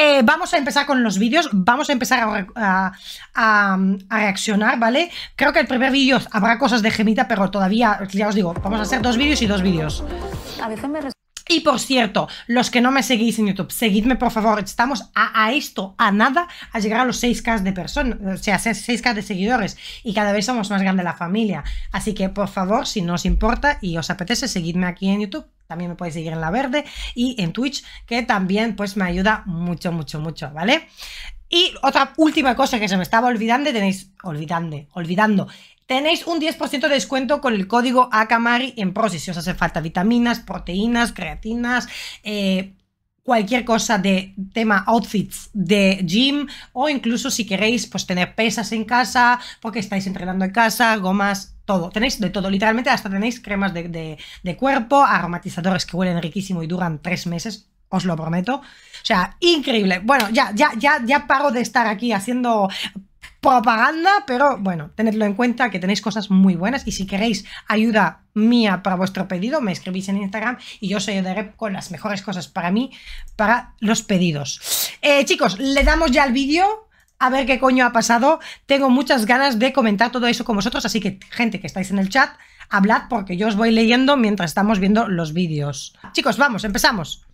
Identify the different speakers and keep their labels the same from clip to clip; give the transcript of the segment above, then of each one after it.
Speaker 1: Eh, vamos a empezar con los vídeos, vamos a empezar a, reaccionar, ¿vale? Creo que el primer vídeo habrá cosas de gemita, pero todavía, ya os digo, vamos a hacer dos vídeos y dos vídeos. y por cierto, los que no me seguís en YouTube, seguidme por favor. Estamos a, esto, a nada, a llegar a los 6K de personas, o sea, 6K de seguidores. Y cada vez somos más grande la familia. Así que por favor, si no os importa y os apetece, seguidme aquí en YouTube. También me podéis seguir en La Verde y en Twitch, que también pues me ayuda mucho, mucho, mucho, ¿vale? Y otra última cosa que se me estaba olvidando, tenéis, olvidando, olvidando, tenéis un 10% de descuento con el código Akamari en PROSI, si os hace falta vitaminas, proteínas, creatinas, eh, cualquier cosa de tema outfits de gym o incluso si queréis pues tener pesas en casa porque estáis entrenando en casa, gomas, todo. Tenéis de todo, literalmente hasta tenéis cremas de, cuerpo, aromatizadores que huelen riquísimo y duran tres meses, os lo prometo. O sea, increíble. Bueno, ya, ya, ya, ya paro de estar aquí haciendo propaganda, pero bueno, tenedlo en cuenta que tenéis cosas muy buenas y si queréis ayuda mía para vuestro pedido, me escribís en Instagram y yo os ayudaré con las mejores cosas para mí, para los pedidos. Eh, chicos, le damos ya al vídeo. A ver qué coño ha pasado. Tengo muchas ganas de comentar todo eso con vosotros, así que gente que estáis en el chat, hablad porque yo os voy leyendo mientras estamos viendo los vídeos. Chicos, vamos, empezamos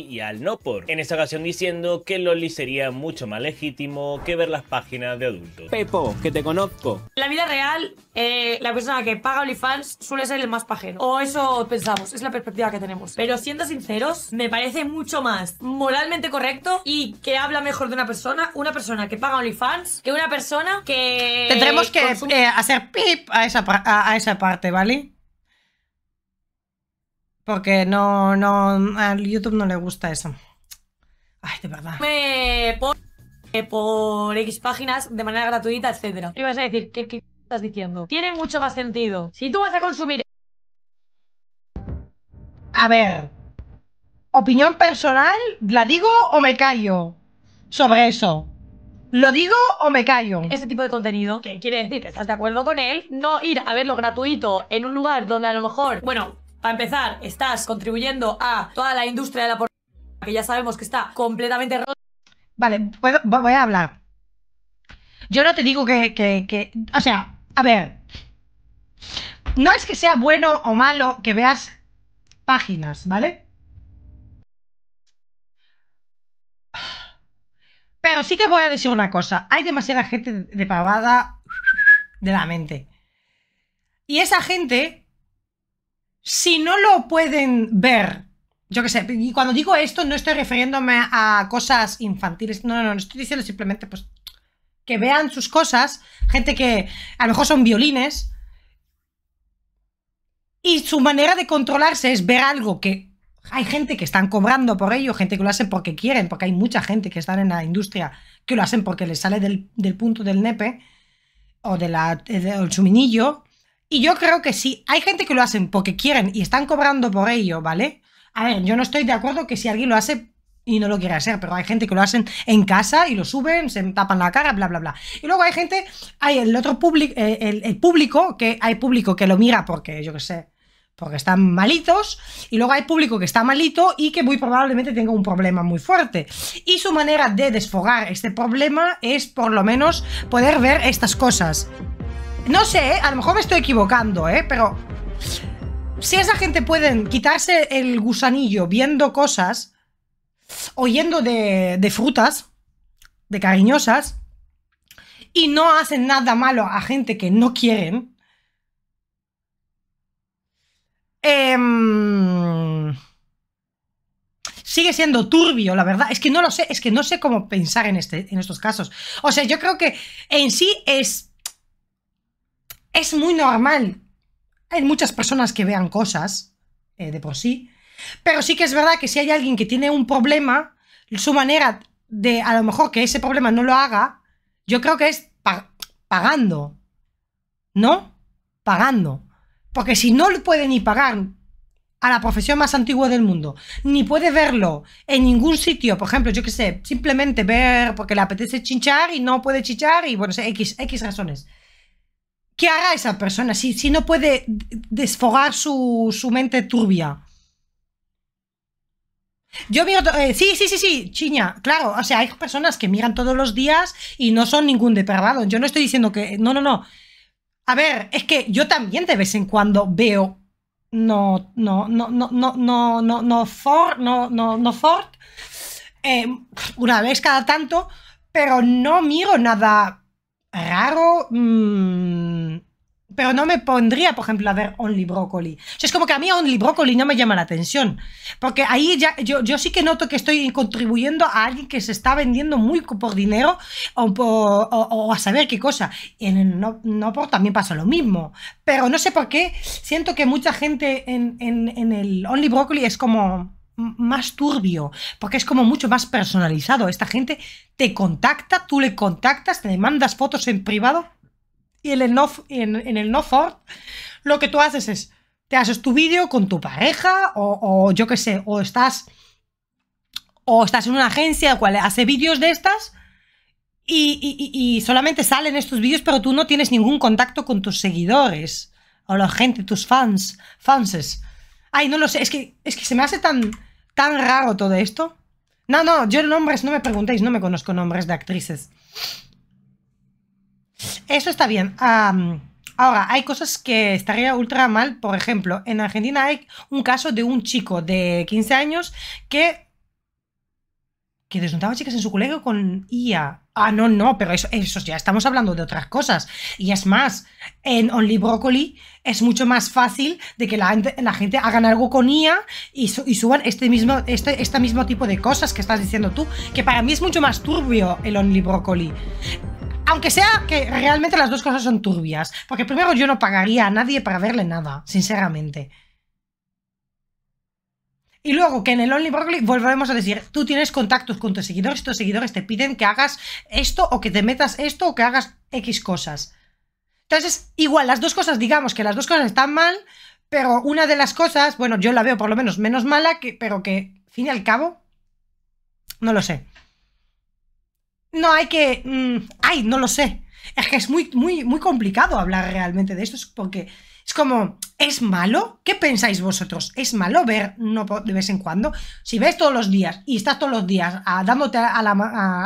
Speaker 2: y al no por. En esta ocasión diciendo que Loli sería mucho más legítimo que ver las páginas de adultos. Pepo, que te conozco.
Speaker 3: En la vida real, eh, la persona que paga OnlyFans suele ser el más pajero. O eso pensamos, es la perspectiva que tenemos. Pero siendo sinceros, me parece mucho más moralmente correcto y que habla mejor de una persona, una persona que paga OnlyFans, que una persona que... Tendremos que
Speaker 1: eh, hacer pip a esa, a esa parte, ¿vale? Porque no, no, a YouTube no le gusta eso.
Speaker 3: Ay, de verdad. Me por, eh, por X páginas de manera gratuita, etc. Y vas a decir, ¿qué, estás diciendo? Tiene mucho más sentido. Si tú vas a consumir...
Speaker 1: A ver, opinión personal, ¿la digo o me callo? Sobre eso.
Speaker 3: ¿Lo digo o me callo? Ese tipo de contenido, que quiere decir estás de acuerdo con él, no ir a verlo gratuito en un lugar donde a lo mejor, bueno, para empezar, estás contribuyendo a toda la industria de la pornografía, que ya sabemos que está completamente rota.
Speaker 1: Vale, voy a hablar. Yo no te digo que, que. O sea, a ver. No es que sea bueno o malo que veas páginas, ¿vale? Pero sí que voy a decir una cosa. Hay demasiada gente de pavada de la mente. Y esa gente si no lo pueden ver, yo qué sé, y cuando digo esto no estoy refiriéndome a cosas infantiles, no, no, no, estoy diciendo simplemente pues que vean sus cosas, gente que a lo mejor son violines, y su manera de controlarse es ver algo que hay gente que están cobrando por ello, gente que lo hacen porque quieren, porque hay mucha gente que está en la industria que lo hacen porque les sale del, punto del nepe o eh, del suminillo y yo creo que sí. Hay gente que lo hacen porque quieren y están cobrando por ello, ¿vale? A ver, yo no estoy de acuerdo que si alguien lo hace y no lo quiere hacer, pero hay gente que lo hacen en casa y lo suben, se tapan la cara, bla, bla, bla. Y luego hay gente, hay el otro público, eh, el, el, público, que hay público que lo mira porque, yo qué sé, porque están malitos, y luego hay público que está malito y que muy probablemente tenga un problema muy fuerte. Y su manera de desfogar este problema es por lo menos poder ver estas cosas. No sé, ¿eh? a lo mejor me estoy equivocando, ¿eh? Pero si esa gente pueden quitarse el gusanillo viendo cosas, oyendo de, frutas, de cariñosas, y no hacen nada malo a gente que no quieren. Em, sigue siendo turbio, la verdad. Es que no lo sé, es que no sé cómo pensar en, este, en estos casos. O sea, yo creo que en sí es es muy normal. Hay muchas personas que vean cosas eh, de por sí, pero sí que es verdad que si hay alguien que tiene un problema, su manera de a lo mejor que ese problema no lo haga, yo creo que es pagando. ¿No? Pagando. Porque si no puede ni pagar a la profesión más antigua del mundo, ni puede verlo en ningún sitio, por ejemplo, yo qué sé, simplemente ver porque le apetece chinchar y no puede chichar y bueno, sé, X, X razones. ¿qué hará esa persona si, si no puede desfogar su, su mente turbia? Yo miro, eh, sí, sí, sí, sí, chiña, claro, o sea, hay personas que miran todos los días y no son ningún depravado. Yo no estoy diciendo que, no, no, no. A ver, es que yo también de vez en cuando veo no, no, no, no, no, no, no, no, Ford, no, no, no Ford, eh, una vez cada tanto, pero no miro nada raro, mm, pero no me pondría, por ejemplo, a ver Only Broccoli. es como que a mí Only Broccoli no me llama la atención, porque ahí ya, yo, yo sí que noto que estoy contribuyendo a alguien que se está vendiendo muy por dinero o, a saber qué cosa. En el no, por también pasa lo mismo, pero no sé por qué siento que mucha gente en, en el Only Broccoli es como más turbio, porque es como mucho más personalizado. Esta gente te contacta, tú le contactas, te mandas fotos en privado y en el no, en, el no for, lo que tú haces es, te haces tu vídeo con tu pareja o, yo qué sé, o estás, o estás en una agencia cual hace vídeos de estas y, y solamente salen estos vídeos, pero tú no tienes ningún contacto con tus seguidores o la gente, tus fans, fanses. Ay, no lo sé, es que, es que se me hace tan, tan raro todo esto. No, no, yo nombres, no me preguntéis, no me conozco nombres de actrices. Eso está bien. ahora, hay cosas que estaría ultra mal. Por ejemplo, en Argentina hay un caso de un chico de 15 años que que desnudaba chicas en su colegio con IA. Ah, no, no, pero eso, ya estamos hablando de otras cosas. Y es más, en Only Broccoli es mucho más fácil de que la gente, haga hagan algo con IA y, suban este mismo, este, este mismo tipo de cosas que estás diciendo tú, que para mí es mucho más turbio el Only Broccoli. Aunque sea que realmente las dos cosas son turbias, porque primero yo no pagaría a nadie para verle nada, sinceramente. Y luego que en el Only Broccoli volveremos a decir, tú tienes contactos con tus seguidores, tus seguidores te piden que hagas esto o que te metas esto o que hagas X cosas. Entonces, igual, las dos cosas, digamos que las dos cosas están mal, pero una de las cosas, bueno, yo la veo por lo menos menos mala, que, pero que, fin y al cabo, no lo sé. No hay que... Mm, ay, no lo sé. Es que es muy, muy, muy complicado hablar realmente de esto, porque es como, ¿es malo? ¿Qué pensáis vosotros? ¿Es malo ver no de vez en cuando? Si ves todos los días y estás todos los días ah, dándote a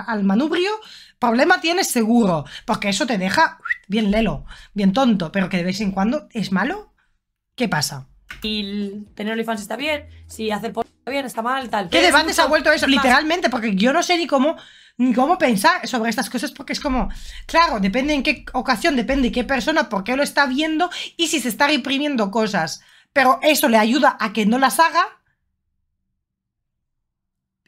Speaker 1: al manubrio, problema tienes seguro, porque eso te deja bien lelo, bien tonto, pero que de vez en cuando es malo. ¿Qué pasa?
Speaker 3: Y tener OnlyFans está bien, si hace. por bien, está mal, tal. ¿Qué debate ha vuelto eso? Literalmente,
Speaker 1: porque yo no sé ni cómo, ni cómo pensar sobre estas cosas, porque es como, claro, depende en qué ocasión, depende de qué persona, por qué lo está viendo y si se está reprimiendo cosas. Pero eso le ayuda a que no las haga.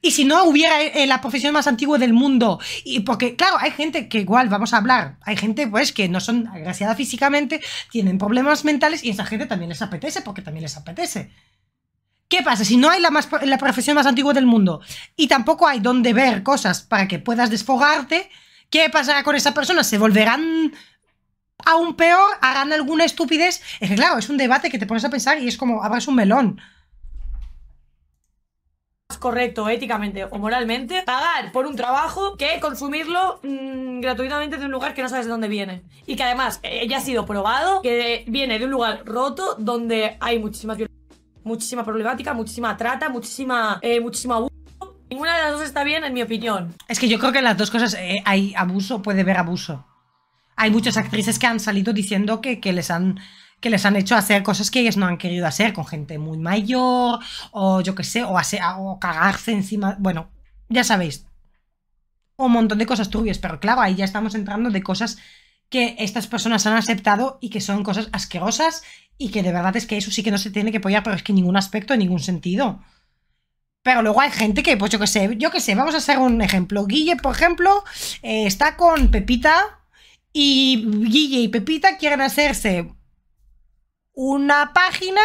Speaker 1: Y si no hubiera eh, la profesión más antigua del mundo, y porque claro, hay gente que igual vamos a hablar, hay gente pues que no son agraciada físicamente, tienen problemas mentales y esa gente también les apetece porque también les apetece. ¿Qué pasa? Si no hay la, más, la profesión más antigua del mundo y tampoco hay donde ver cosas para que puedas desfogarte, ¿qué pasará con esa persona? ¿Se volverán aún peor? ¿Harán alguna estupidez? Es que claro, es un debate que te pones a pensar y es como abras un melón
Speaker 3: Es correcto éticamente o moralmente pagar por un trabajo que consumirlo mm, gratuitamente de un lugar que no sabes de dónde viene. Y que además eh, ya ha sido probado que viene de un lugar roto donde hay muchísimas violencias muchísima problemática, muchísima trata, muchísima, eh, muchísimo abuso. Ninguna de las dos está bien, en mi opinión. Es que yo creo que en las dos cosas eh, hay abuso, puede haber abuso. Hay
Speaker 1: muchas actrices que han salido diciendo que, les han que les han hecho hacer cosas que ellas no han querido hacer con gente muy mayor o yo qué sé, o, o cagarse encima, bueno, ya sabéis, un montón de cosas turbias, pero claro, ahí ya estamos entrando de cosas que estas personas han aceptado y que son cosas asquerosas y que de verdad es que eso sí que no se tiene que apoyar, pero es que ningún aspecto, en ningún sentido. Pero luego hay gente que, pues yo que sé, yo que sé, vamos a hacer un ejemplo. Guille, por ejemplo, eh, está con Pepita y Guille y Pepita quieren hacerse una página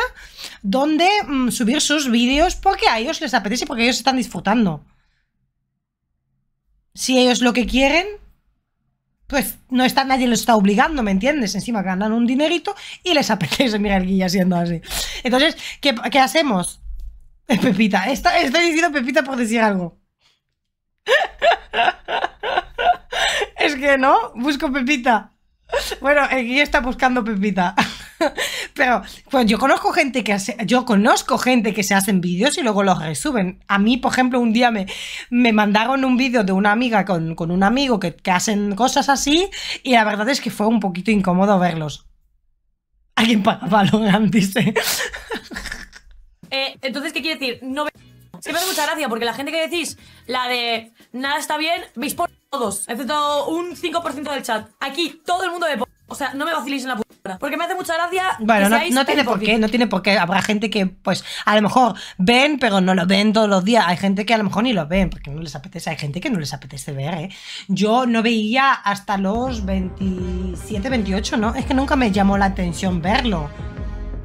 Speaker 1: donde mm, subir sus vídeos porque a ellos les apetece, y porque ellos están disfrutando. Si ellos lo que quieren, pues, no está, nadie lo está obligando, ¿me entiendes? Encima ganan un dinerito y les apetece mirar guía siendo así. Entonces, ¿qué, hacemos? Eh, Pepita, está, estoy diciendo Pepita por decir algo. es que no, busco Pepita. Bueno, guía está buscando Pepita. Pero pues, yo conozco gente que hace, yo conozco gente que se hacen vídeos y luego los resuben. A mí, por ejemplo, un día me, me mandaron un vídeo de una amiga con, un amigo que, hacen cosas así y la verdad es que fue un poquito incómodo verlos. Alguien para Valorant, dice. ¿eh?
Speaker 3: Eh, entonces, ¿qué quiere decir? No me da mucha gracia porque la gente que decís, la de nada está bien, veis por todos, excepto un 5% del chat. Aquí todo el mundo de O sea, no me vaciléis en la puta. Porque me hace mucha gracia. Bueno, no, no tiene por qué, no
Speaker 1: tiene por qué. Habrá gente que, pues, a lo mejor ven, pero no lo ven todos los días. Hay gente que a lo mejor ni lo ven, porque no les apetece. Hay gente que no les apetece ver, ¿eh? Yo no veía hasta los 27, 28, ¿no? Es que nunca me llamó la atención verlo.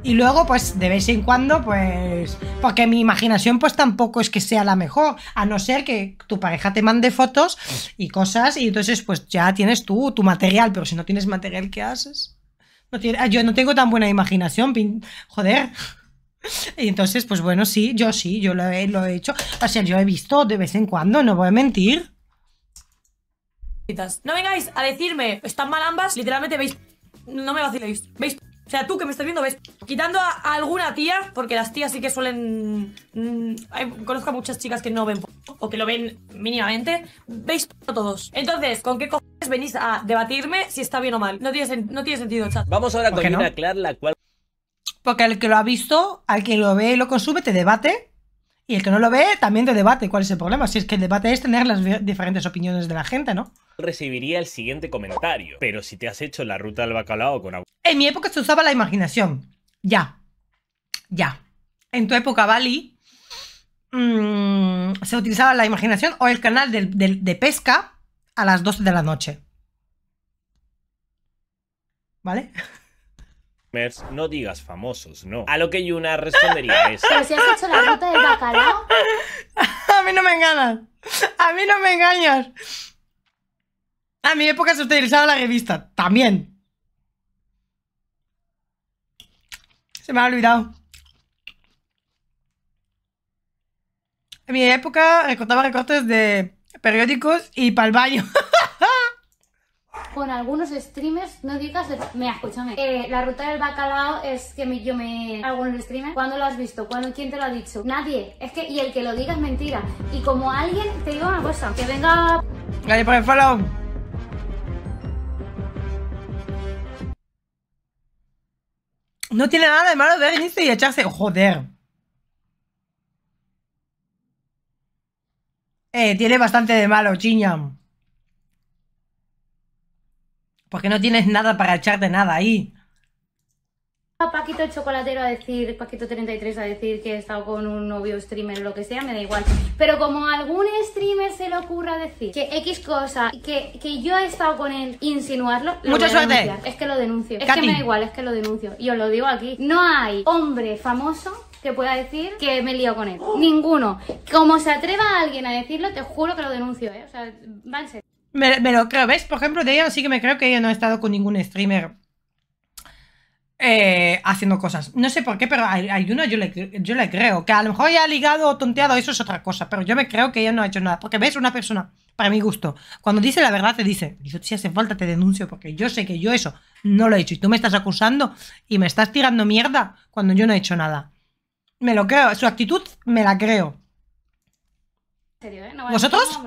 Speaker 1: Y luego, pues de vez en cuando, pues. Porque mi imaginación, pues tampoco es que sea la mejor. A no ser que tu pareja te mande fotos y cosas, y entonces, pues ya tienes tú tu material. Pero si no tienes material, ¿qué haces? Ah, yo no tengo tan buena imaginación, joder. Y entonces, pues bueno, sí, yo sí, yo lo he, lo he hecho. O sea, yo he visto de vez en cuando, no voy a mentir.
Speaker 3: No vengáis a decirme, están mal ambas, literalmente veis. No me vaciléis, veis o sea, tú que me estás viendo, ves, quitando a, alguna tía, porque las tías sí que suelen... Mm, conozco a muchas chicas que no ven o que lo ven mínimamente, veis todos. Entonces, ¿con qué cojones venís a debatirme si está bien o mal? No tiene, no tiene sentido, chat. Vamos ahora con no? la cual... Porque el que lo ha visto,
Speaker 1: al que lo ve y lo consume, te debate y el que no lo ve también te debate cuál es el problema. Si es que el debate es tener las diferentes opiniones de la gente, ¿no?
Speaker 2: Recibiría el siguiente comentario. Pero si te has hecho la ruta del bacalao con agua.
Speaker 1: En mi época se usaba la imaginación. Ya. Ya. En tu época, Bali, mm, se utilizaba la imaginación o el canal de, pesca a las 12 de la noche.
Speaker 2: ¿Vale? no digas famosos, no. A lo que Yuna respondería es... Pero si has hecho la ruta
Speaker 1: del bacalao... A mí no me engañas. A mí no me engañas. A mi época se utilizaba la revista. También. Se me ha olvidado. A mi época recortaba recortes de periódicos y para
Speaker 4: con algunos streamers, no digas, Me escúchame, eh, la ruta del bacalao es que me, yo me... algunos streamers, ¿cuándo lo has visto? ¿Cuándo, ¿Quién te lo ha dicho? Nadie, es que, y el que lo diga es mentira, y como alguien, te digo una cosa, que venga...
Speaker 1: Dale el follow. No tiene nada de malo ver venirse y echarse. Joder. Eh, tiene bastante de malo, Chiñam. Porque no tienes nada para echar de nada ahí.
Speaker 4: Paquito el chocolatero a decir, Paquito 33 a decir que he estado con un novio streamer o lo que sea, me da igual. Pero como algún streamer se le ocurra decir que X cosa, que, que yo he estado con él, insinuarlo, Mucha suerte. Es que lo denuncio. Es que me da igual, es que lo denuncio. Y os lo digo aquí. No hay hombre famoso que pueda decir que me lío con él. Ninguno. Como se atreva a alguien a decirlo, te juro que lo denuncio, ¿eh? O sea, va en serio.
Speaker 1: Me, lo creo, ¿ves? Por ejemplo, de ella sí que me creo que ella no ha estado con ningún streamer eh, haciendo cosas. No sé por qué, pero hay, hay uno yo le, yo le creo. Que a lo mejor ella ha ligado o tonteado, eso es otra cosa. Pero yo me creo que ella no ha hecho nada. Porque ves, una persona, para mi gusto, cuando dice la verdad te dice, yo si hace falta te denuncio porque yo sé que yo eso no lo he hecho. Y tú me estás acusando y me estás tirando mierda cuando yo no he hecho nada. Me lo creo, su actitud me la creo.
Speaker 4: ¿En ¿eh? ¿Vosotros?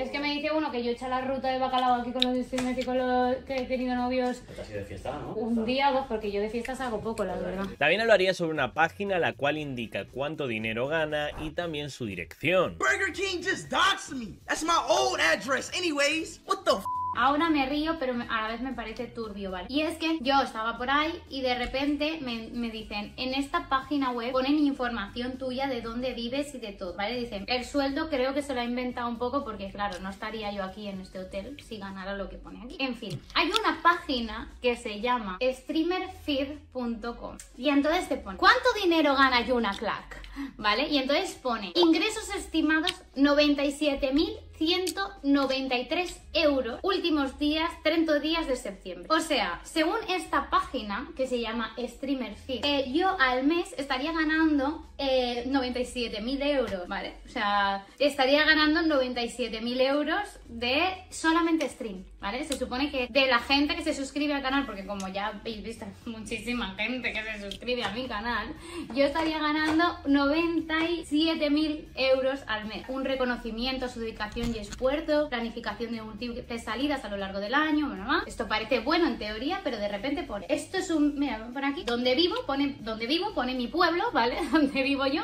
Speaker 4: Es que me dice uno que yo echa la ruta de bacalao aquí con los streamers y con los que he tenido novios.
Speaker 2: Te has ido de fiesta, ¿no?
Speaker 4: Un día o dos, porque yo de fiestas hago poco, la verdad.
Speaker 2: También hablaría sobre una página la cual indica cuánto dinero gana y también su dirección.
Speaker 4: Burger King just doxed me. That's my old address anyways. What the f Ahora me río, pero a la vez me parece turbio, ¿vale? Y es que yo estaba por ahí y de repente me, dicen, en esta página web ponen información tuya de dónde vives y de todo, ¿vale? Dicen, el sueldo creo que se lo ha inventado un poco porque, claro, no estaría yo aquí en este hotel si ganara lo que pone aquí. En fin, hay una página que se llama streamerfeed.com y entonces te pone, ¿cuánto dinero gana Yuna Clark? ¿Vale? Y entonces pone, ingresos estimados 97.000 193 euros últimos días, 30 días de septiembre. O sea, según esta página que se llama Streamer eh, yo al mes estaría ganando 97.000 eh, euros, ¿vale? O sea, estaría ganando 97.000 euros de solamente stream, ¿vale? Se supone que de la gente que se suscribe al canal, porque como ya habéis visto muchísima gente que se suscribe a mi canal, yo estaría ganando 97.000 euros al mes. Un reconocimiento, su dedicación y esfuerzo, planificación de múltiples salidas a lo largo del año, Esto parece bueno en teoría, pero de repente pone, esto es un, mira, por aquí, donde vivo, pone, donde vivo, pone mi pueblo, ¿vale? donde vivo yo,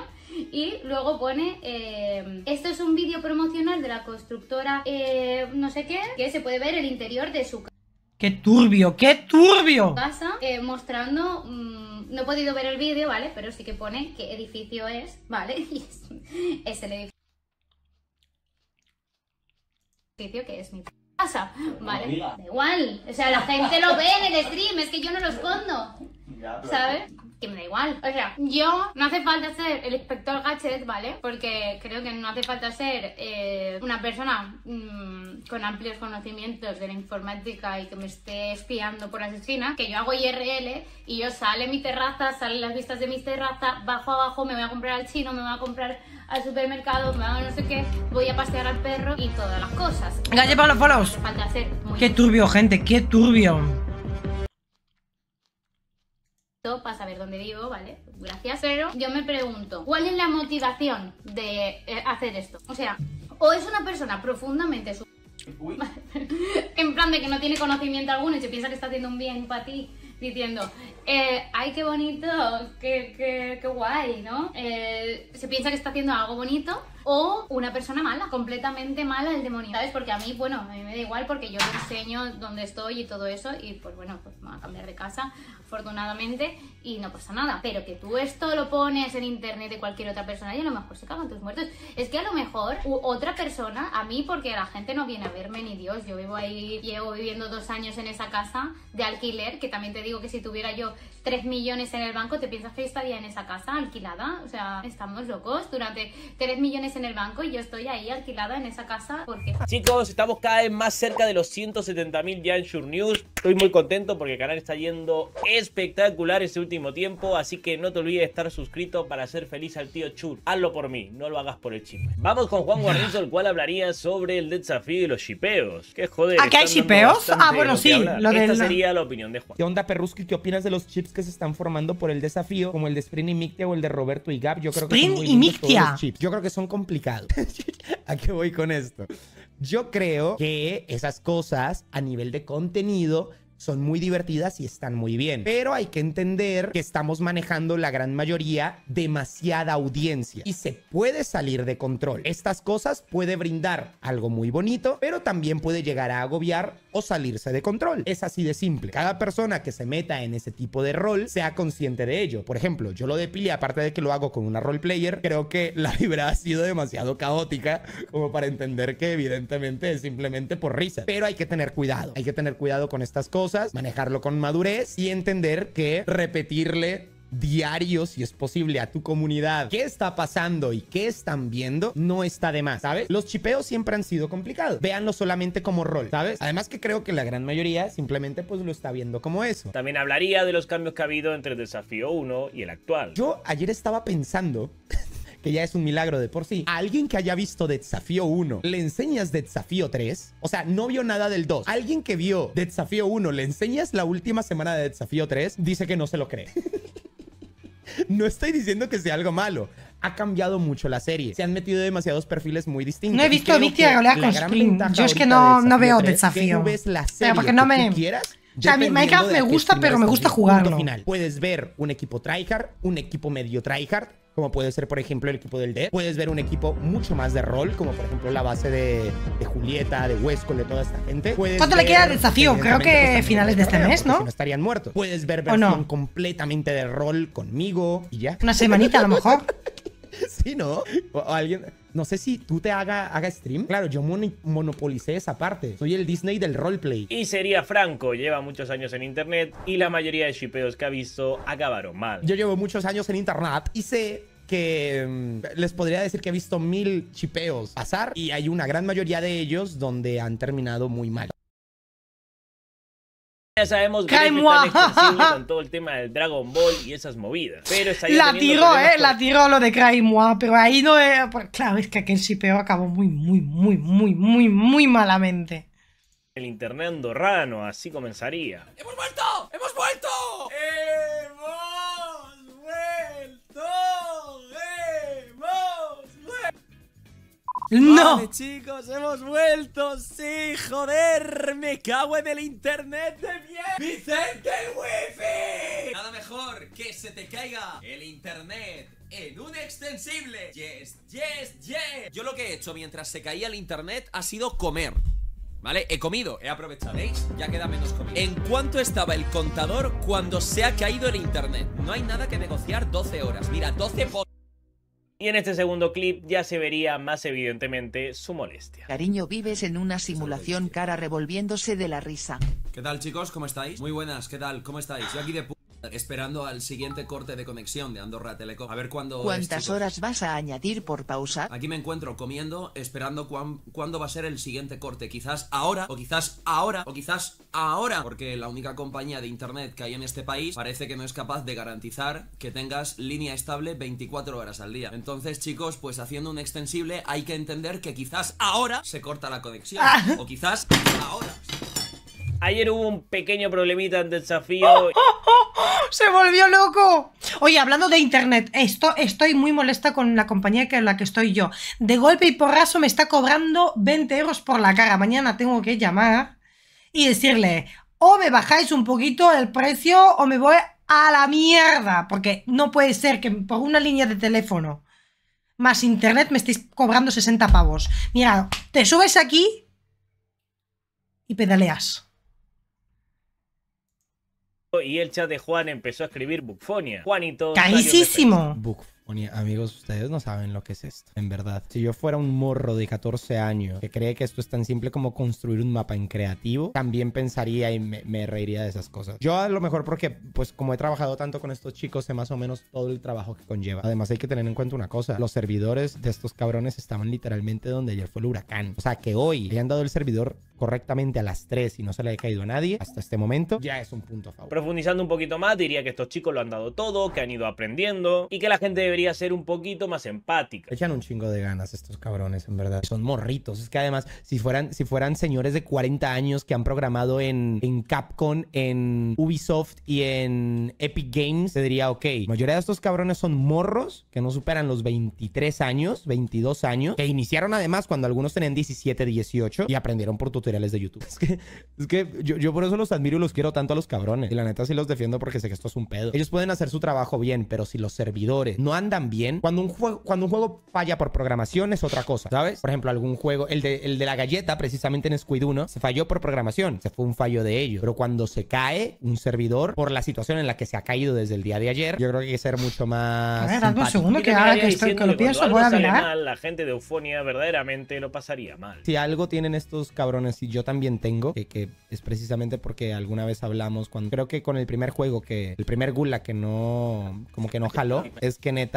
Speaker 4: y luego pone, eh, esto es un vídeo promocional de la constructora, eh, no sé qué, que se puede ver el interior de su casa.
Speaker 1: ¡Qué turbio! ¡Qué turbio!
Speaker 4: Casa eh, mostrando... Mm, no he podido ver el vídeo, ¿vale? Pero sí que pone qué edificio es, ¿vale? Y es el edificio que es mi casa, ¿vale? Da igual, o sea, la gente lo ve en el stream, es que yo no lo escondo, ¿sabes? que me da igual. O sea, yo no hace falta ser el inspector Gachet, ¿vale? Porque creo que no hace falta ser eh, una persona mm, con amplios conocimientos de la informática y que me esté espiando por asesina que yo hago IRL y yo sale mi terraza, salen las vistas de mi terraza, bajo abajo, me voy a comprar al chino, me voy a comprar al supermercado, me voy a no sé qué, voy a pasear al perro y todas las cosas. Galle para los follows. Falta ser Qué
Speaker 1: turbio, gente, qué turbio
Speaker 4: para saber dónde vivo, ¿vale? Gracias, pero yo me pregunto, ¿cuál es la motivación de eh, hacer esto? O sea, o es una persona profundamente... en plan de que no tiene conocimiento alguno y se piensa que está haciendo un bien para ti, diciendo, eh, ay, qué bonito, qué, guay, ¿no? Eh, se piensa que está haciendo algo bonito o una persona mala, completamente mala el demonio, ¿sabes? Porque a mí, bueno, a mí me da igual porque yo te enseño dónde estoy y todo eso y pues bueno, pues me voy a cambiar de casa, afortunadamente, y no pasa nada. Pero que tú esto lo pones en internet de cualquier otra persona y a lo mejor se cagan tus muertos. Es que a lo mejor otra persona, a mí porque la gente no viene a verme ni Dios, yo vivo ahí, llevo viviendo dos años en esa casa de alquiler, que también te digo que si tuviera yo tres millones en el banco, ¿te piensas que estaría en esa casa alquilada? O sea, estamos locos, durante tres millones en el banco y yo estoy ahí alquilada en esa casa porque...
Speaker 2: Chicos, estamos cada vez más cerca de los 170.000 ya en Shure News. Estoy muy contento porque el canal está yendo espectacular este último tiempo, así que no te olvides de estar suscrito para hacer feliz al tío Chur. Hazlo por mí, no lo hagas por el chip Vamos con Juan Guarnizo, el cual hablaría sobre el desafío Y los chipeos. ¿Qué joder? ¿Aquí hay chipeos? Ah, bueno, sí. Lo Esta sería
Speaker 5: la opinión de Juan. ¿Qué onda, Perruski? ¿Qué opinas de los chips que se están formando por el desafío, como el de Sprint y Mictia o el de Roberto y Gab? Yo creo Sprint que y Mictia. Yo creo que son ¿A qué voy con esto? Yo creo que esas cosas a nivel de contenido son muy divertidas y están muy bien. Pero hay que entender que estamos manejando la gran mayoría demasiada audiencia y se puede salir de control. Estas cosas puede brindar algo muy bonito, pero también puede llegar a agobiar o salirse de control. Es así de simple. Cada persona que se meta en ese tipo de rol sea consciente de ello. Por ejemplo, yo lo de aparte de que lo hago con una role player, creo que la vibra ha sido demasiado caótica como para entender que evidentemente es simplemente por risa. Pero hay que tener cuidado. Hay que tener cuidado con estas cosas manejarlo con madurez y entender que repetirle diarios, si es posible, a tu comunidad qué está pasando y qué están viendo, no está de más, ¿sabes? Los chipeos siempre han sido complicados. Véanlo solamente como rol, ¿sabes? Además que creo que la gran mayoría simplemente pues lo está viendo como eso.
Speaker 2: También hablaría de los cambios que ha habido entre el desafío 1 y el actual.
Speaker 5: Yo ayer estaba pensando que ya es un milagro de por sí, alguien que haya visto de Desafío 1, le enseñas Desafío 3, o sea, no vio nada del 2. Alguien que vio Desafío 1, le enseñas la última semana de Desafío 3, dice que no se lo cree. no estoy diciendo que sea algo malo. Ha cambiado mucho la serie. Se han metido demasiados perfiles muy distintos. No he visto a Vicky con Spring. Yo es que no, no veo 3, desafío. no la porque no me... o sea, a Minecraft me gusta, pero me gusta jugarlo. Puedes ver un equipo tryhard, un equipo medio tryhard, como puede ser, por ejemplo, el equipo del D. Puedes ver un equipo mucho más de rol, como por ejemplo la base de, Julieta, de Huesco, de toda esta gente. ¿Cuánto le queda al desafío? Creo que pues, finales de este mes, ¿no? no estarían muertos. Puedes ver versión completamente de rol conmigo y ya. Una semanita a lo mejor. Sí, ¿no? O, alguien, no sé si tú te haga, haga stream. Claro, yo monopolicé esa parte. Soy el Disney del roleplay.
Speaker 2: Y sería Franco, lleva muchos años en internet y la mayoría de chipeos que ha visto acabaron mal.
Speaker 5: Yo llevo muchos años en internet y sé que mm, les podría decir que he visto mil chipeos pasar y hay una gran mayoría de ellos donde han terminado muy mal.
Speaker 2: Ya sabemos que con todo el tema del Dragon Ball y esas movidas. Pero está la tiró, eh, la
Speaker 1: tiró lo de Craimoa, pero ahí no es... Eh, claro, es que aquel shipeo acabó muy, muy, muy, muy, muy, muy malamente.
Speaker 2: El internet andorrano, así comenzaría. ¡Hemos
Speaker 6: vuelto! ¡Hemos vuelto!
Speaker 1: ¡No! Vale,
Speaker 6: chicos, hemos vuelto, sí, joder, me cago en el internet de bien. ¡Vicente el wifi! Nada mejor que se te caiga el internet en un extensible. Yes, yes, yes. Yo lo que he hecho mientras se caía el internet ha sido comer. ¿Vale? He comido, he aprovechado, ¿veis? Ya queda menos comida ¿En cuánto estaba el contador cuando se ha caído el internet? No hay nada que negociar
Speaker 2: 12 horas Mira, 12 por... Y en este segundo clip ya se vería más evidentemente
Speaker 6: su molestia.
Speaker 7: Cariño, vives en una simulación cara revolviéndose de la risa.
Speaker 6: ¿Qué tal chicos? ¿Cómo estáis? Muy buenas, ¿qué tal? ¿Cómo estáis? Yo aquí de esperando al siguiente corte de conexión de Andorra Telecom. A ver cuándo. ¿Cuántas horas vas a añadir por pausa? Aquí me encuentro comiendo, esperando cuándo va a ser el siguiente corte. Quizás ahora, o quizás ahora, o quizás ahora. Porque la única compañía de internet que hay en este país parece que no es capaz de garantizar que tengas línea estable 24 horas al día. Entonces, chicos, pues haciendo un extensible hay que entender que quizás ahora se corta la conexión. Ah. O quizás ahora. Ayer hubo
Speaker 2: un pequeño problemita en desafío.
Speaker 1: ¡Se volvió loco! Oye, hablando de internet, estoy muy molesta con la compañía que en la que estoy yo. De golpe y porrazo me está cobrando 20 euros por la cara. Mañana tengo que llamar y decirle: o me bajáis un poquito el precio o me voy a la mierda. Porque no puede ser que por una línea de teléfono más internet me estéis cobrando 60 pavos. Mira, te subes aquí y pedaleas
Speaker 2: y el chat de Juan empezó a escribir bufonia Juanito.
Speaker 5: Amigos, ustedes no saben lo que es esto, en verdad. Si yo fuera un morro de 14 años que cree que esto es tan simple como construir un mapa en creativo, también pensaría y me, reiría de esas cosas. Yo a lo mejor porque, pues como he trabajado tanto con estos chicos, sé más o menos todo el trabajo que conlleva. Además hay que tener en cuenta una cosa, los servidores de estos cabrones estaban literalmente donde ayer fue el huracán. O sea, que hoy le han dado el servidor correctamente a las 3 y no se le ha caído a nadie hasta este momento, ya es un punto a favor.
Speaker 2: Profundizando un poquito más, diría que estos chicos lo han dado todo, que han ido aprendiendo y que la gente debe ser un poquito más empática.
Speaker 5: Echan un chingo de ganas estos cabrones, en verdad. Son morritos. Es que además, si fueran, si fueran señores de 40 años que han programado en, Capcom, en Ubisoft y en Epic Games, se diría, ok, la mayoría de estos cabrones son morros que no superan los 23 años, 22 años, que iniciaron además cuando algunos tenían 17, 18 y aprendieron por tutoriales de YouTube. Es que, es que yo, yo por eso los admiro y los quiero tanto a los cabrones. Y la neta sí los defiendo porque sé que esto es un pedo. Ellos pueden hacer su trabajo bien, pero si los servidores no han andan bien, cuando un juego, cuando un juego falla por programación es otra cosa, ¿sabes? Por ejemplo, algún juego, el de, el de la galleta, precisamente en Squid 1, se falló por programación, se fue un fallo de ellos. Pero cuando se cae un servidor por la situación en la que se ha caído desde el día de ayer, yo creo que hay que ser mucho más. A ver,
Speaker 1: un segundo que ahora que, que lo pienso, voy a la
Speaker 2: gente de Eufonia verdaderamente lo pasaría mal.
Speaker 5: Si algo tienen estos cabrones, y yo también tengo, que, que es precisamente porque alguna vez hablamos, cuando creo que con el primer juego, que el primer Gula que no, como que no jaló, es que neta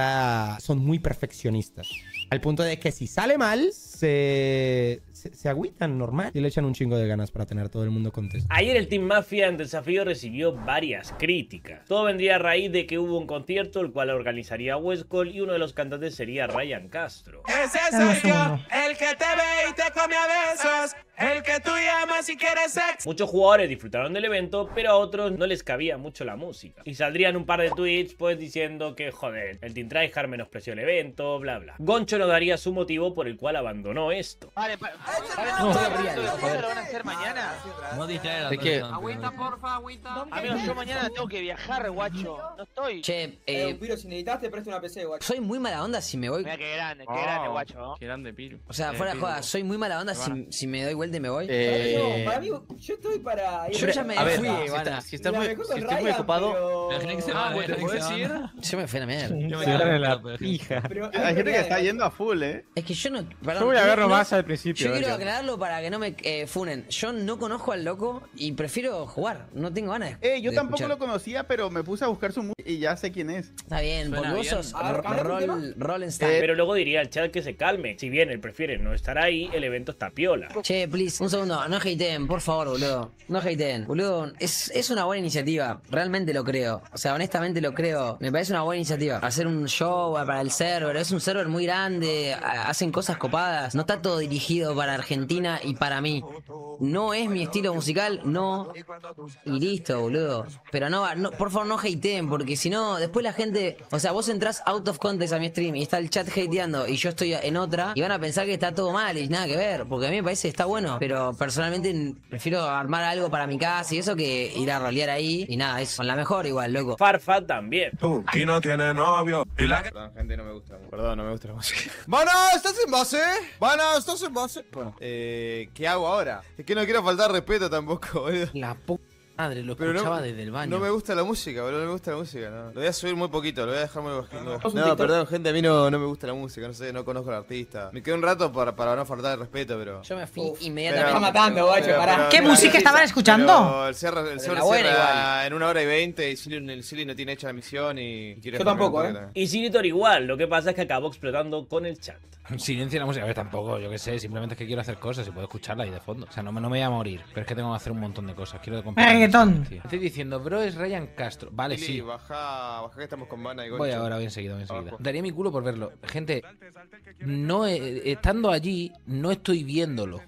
Speaker 5: son muy perfeccionistas. Al punto de que si sale mal, se, se, agüitan normal y le echan un chingo de ganas para tener todo el mundo contento.
Speaker 2: Ayer el Team Mafia en desafío recibió varias críticas. Todo vendría a raíz de que hubo un concierto el cual organizaría Westcall y uno de los cantantes sería Ryan Castro.
Speaker 8: el que te ve y te come a besos. El que tú llamas si quieres sexo.
Speaker 2: Muchos jugadores disfrutaron del evento, pero a otros no les cabía mucho la música. Y saldrían un par de tweets pues diciendo que, joder, el Team tryhard menospreció el evento, bla bla. Goncho no daría su motivo por el cual abandonó
Speaker 9: esto.
Speaker 5: Vale, pa vale
Speaker 2: no, no,
Speaker 6: lo van
Speaker 5: a hacer mañana.
Speaker 6: Ah, no distraer Agüita, porfa, agüita. Amigos, yo mañana tengo que viajar, guacho. No estoy. Che, eh, Piro, si necesitas te presto una PC, guacho. Soy muy mala onda si me voy. Mira qué grande, qué grande, oh, guacho, ¿no? Qué grande, Piro. O sea, eh, fuera de joda, soy
Speaker 8: muy mala onda si me doy vuelta y me voy. Eh... Para
Speaker 6: yo estoy para. Yo ya me fui, Si estás muy ocupado. Imagina que se va, puedes ir?
Speaker 8: Yo me fui a la
Speaker 9: mierda la pija. Hay gente que está yendo a full, ¿eh? Es que yo no. yo voy a verlo más al principio. Yo quiero
Speaker 8: aclararlo para que no me eh, funen. Yo no conozco al loco y prefiero jugar. No tengo ganas. eh, yo tampoco lo conocía, pero me puse a buscar su música y ya sé quién es. Está bien, porque vos ah, eh,
Speaker 2: Pero luego diría al chat que se calme. Si bien él prefiere no estar ahí, el evento está piola.
Speaker 8: Che, please, un segundo. No hateen, por favor, boludo. No hateen. Boludo, es, es una buena iniciativa. Realmente lo creo. O sea, honestamente lo creo. Me parece una buena iniciativa. Hacer un un show para el server, es un server muy grande, hacen cosas copadas, no está todo dirigido para Argentina y para mí. No es mi estilo musical, no. Y listo, boludo. Pero no, por favor no hateen, porque si no, después la gente, o sea,
Speaker 2: vos entrás out of context a mi stream y está el chat hateando y yo estoy en otra y van a pensar que está todo mal y nada que ver, porque a mí me parece que está bueno, pero personalmente prefiero armar algo para mi casa y eso que ir a rolear ahí y nada, es con la mejor igual, loco. Farfa también.
Speaker 8: Tú, no tiene novio. Perdón, gente, no me gusta Perdón, no me gusta la música.
Speaker 5: ¡Vana! ¿Estás en base? ¡Vana! ¿Estás en base? Bueno, eh, ¿qué hago ahora? Es que no quiero faltar respeto tampoco, boludo. La puta. Madre, lo escuchaba desde el baño. No me gusta la música, boludo, no me gusta la música. No. Lo voy a subir muy poquito, lo voy a dejar muy bajito. Ah, no, perdón, gente, a mí no, me gusta la música, no sé, no conozco al artista. Me quedé un rato para, para no faltar el respeto, pero. Yo me fui inmediatamente. matando, guacho, ¿Qué música estaban escuchando? el el, en una hora y veinte y el Silly no tiene hecha la misión y. Yo tampoco, ¿eh?
Speaker 2: Y Sinitor igual, lo que pasa es que acabó explotando con el chat.
Speaker 8: Silencio la música, a ver, tampoco, yo qué sé, simplemente es que quiero hacer cosas y puedo escucharla ahí de fondo. O sea, no, no me voy a morir, pero es que tengo que hacer un montón de cosas. Quiero comprar. Estoy diciendo, bro, es Ryan Castro. Vale, sí. Baja, que estamos con Mana y Voy ahora, bien seguido, bien seguido. Daría mi culo por verlo. Gente, no eh, eh, estando allí, no estoy viéndolo.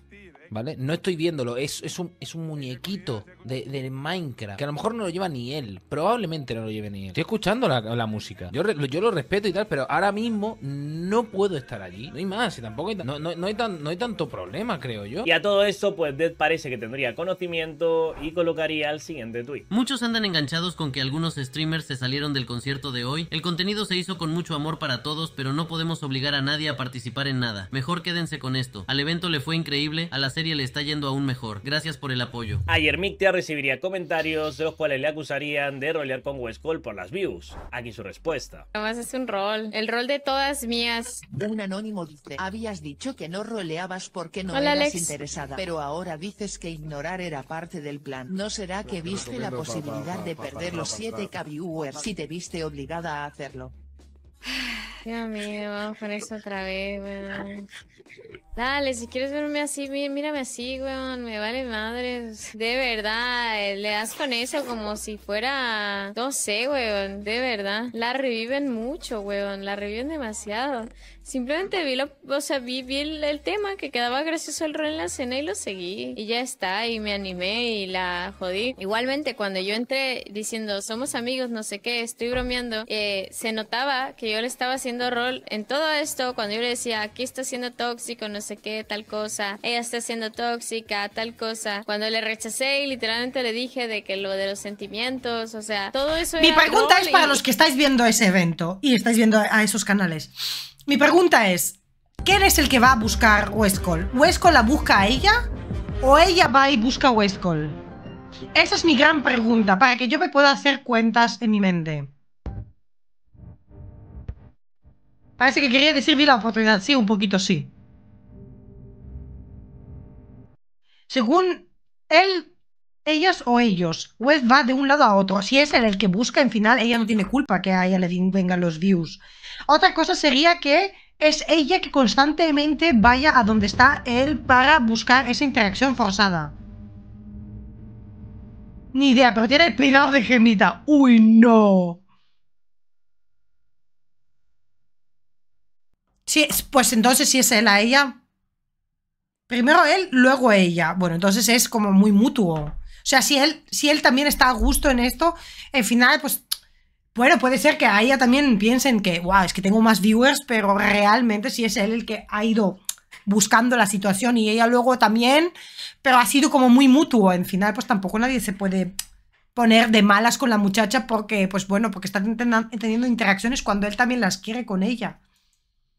Speaker 8: ¿Vale? No estoy viéndolo, es, es, un, es un muñequito de, Minecraft, que a lo mejor no lo lleva ni él, probablemente no lo lleve ni él. Estoy escuchando la, música, yo, yo lo respeto y tal, pero ahora mismo no puedo estar allí. No hay más, y tampoco no, no, hay no hay tanto problema, creo
Speaker 2: yo. Y a todo eso pues Dead parece que tendría conocimiento y colocaría el siguiente tweet.
Speaker 8: Muchos andan enganchados con que algunos streamers se salieron del concierto de hoy. El contenido se hizo con mucho amor para todos, pero no podemos obligar a nadie a participar en nada. Mejor quédense con esto. Al evento le fue increíble, a la le está yendo aún mejor. Gracias por el apoyo.
Speaker 2: Ayer Mictia recibiría comentarios de los cuales le acusarían de rolear con Westcall por las views. Aquí su respuesta.
Speaker 4: Además
Speaker 10: es un rol, el rol de todas mías. Un anónimo dice, habías dicho que no roleabas
Speaker 7: porque no eras interesada, pero ahora dices que ignorar era parte del plan. ¿No será que viste la posibilidad de perder los 7k viewers si te viste obligada a hacerlo?
Speaker 10: Dios mío, vamos con eso otra vez, man. Dale, si quieres verme así, mírame así, weón, me vale madres. De verdad, eh, le das con eso como si fuera, no sé, weón, de verdad. La reviven mucho, weón, la reviven demasiado. Simplemente vi, o sea, vi, el, tema que quedaba gracioso el rol en la cena y lo seguí. Y ya está, y me animé y la jodí. Igualmente, cuando yo entré diciendo, somos amigos, no sé qué, estoy bromeando, eh, se notaba que yo le estaba haciendo rol en todo esto, cuando yo le decía, aquí está haciendo todo tóxico, no sé qué, tal cosa, ella está siendo tóxica, tal cosa. Cuando le rechacé y literalmente le dije de que lo de los sentimientos, o sea, todo eso... Mi pregunta es para los
Speaker 1: que estáis viendo ese evento y estáis viendo a esos canales. Mi pregunta es, ¿quién es el que va a buscar Westcall? ¿Westcall la busca a ella o ella va y busca a Westcall? Esa es mi gran pregunta, para que yo me pueda hacer cuentas en mi mente. Parece que quería decir vi la oportunidad, sí, un poquito sí. Según él, ellas o ellos. Wes va de un lado a otro. Si es él el que busca, en final ella no tiene culpa que a ella le vengan los views. Otra cosa sería que es ella que constantemente vaya a donde está él para buscar esa interacción forzada. Ni idea, pero tiene el peinado de gemita. ¡Uy, no! Sí, pues entonces si es él a ella, Primero él, luego ella. Bueno, entonces es como muy mutuo. O sea, si él, si él también está a gusto en esto, al final, pues, bueno, puede ser que a ella también piensen que, wow, es que tengo más viewers, pero realmente si es él el que ha ido buscando la situación y ella luego también, pero ha sido como muy mutuo. En final, pues tampoco nadie se puede poner de malas con la muchacha porque, pues bueno, porque están teniendo interacciones cuando él también las quiere con ella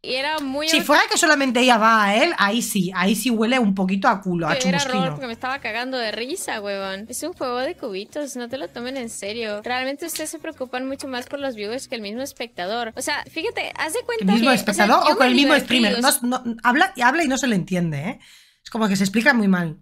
Speaker 10: era muy... Si fuera
Speaker 1: que solamente ella va a él, ahí sí, ahí sí huele un poquito a culo, a Era porque me
Speaker 10: estaba cagando de risa, huevón. Es un juego de cubitos, no te lo tomen en serio. Realmente ustedes se preocupan mucho más por los viewers que el mismo espectador. O sea, fíjate, haz de cuenta ¿El mismo espectador o, con el mismo streamer?
Speaker 1: No, habla, habla y no se le entiende, ¿eh? Es como que se explica muy mal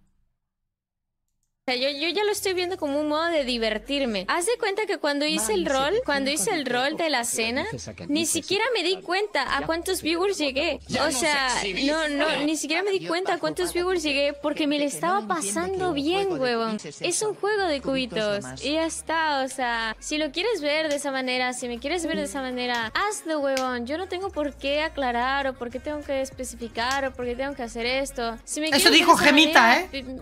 Speaker 10: sea, yo, yo ya lo estoy viendo como un modo de divertirme. Haz de cuenta que cuando hice el rol, cuando hice el rol de la cena, ni siquiera me di cuenta a cuántos viewers llegué. O sea, no, no, ni siquiera me di cuenta a cuántos viewers llegué porque me le estaba pasando bien, huevón. Es un juego de cubitos. Y ya está, o sea, si lo quieres ver de esa manera, si me quieres ver de esa manera, hazlo, huevón. Yo no tengo por qué aclarar o por qué tengo que especificar o por qué tengo que hacer esto. Eso dijo Gemita, ¿eh?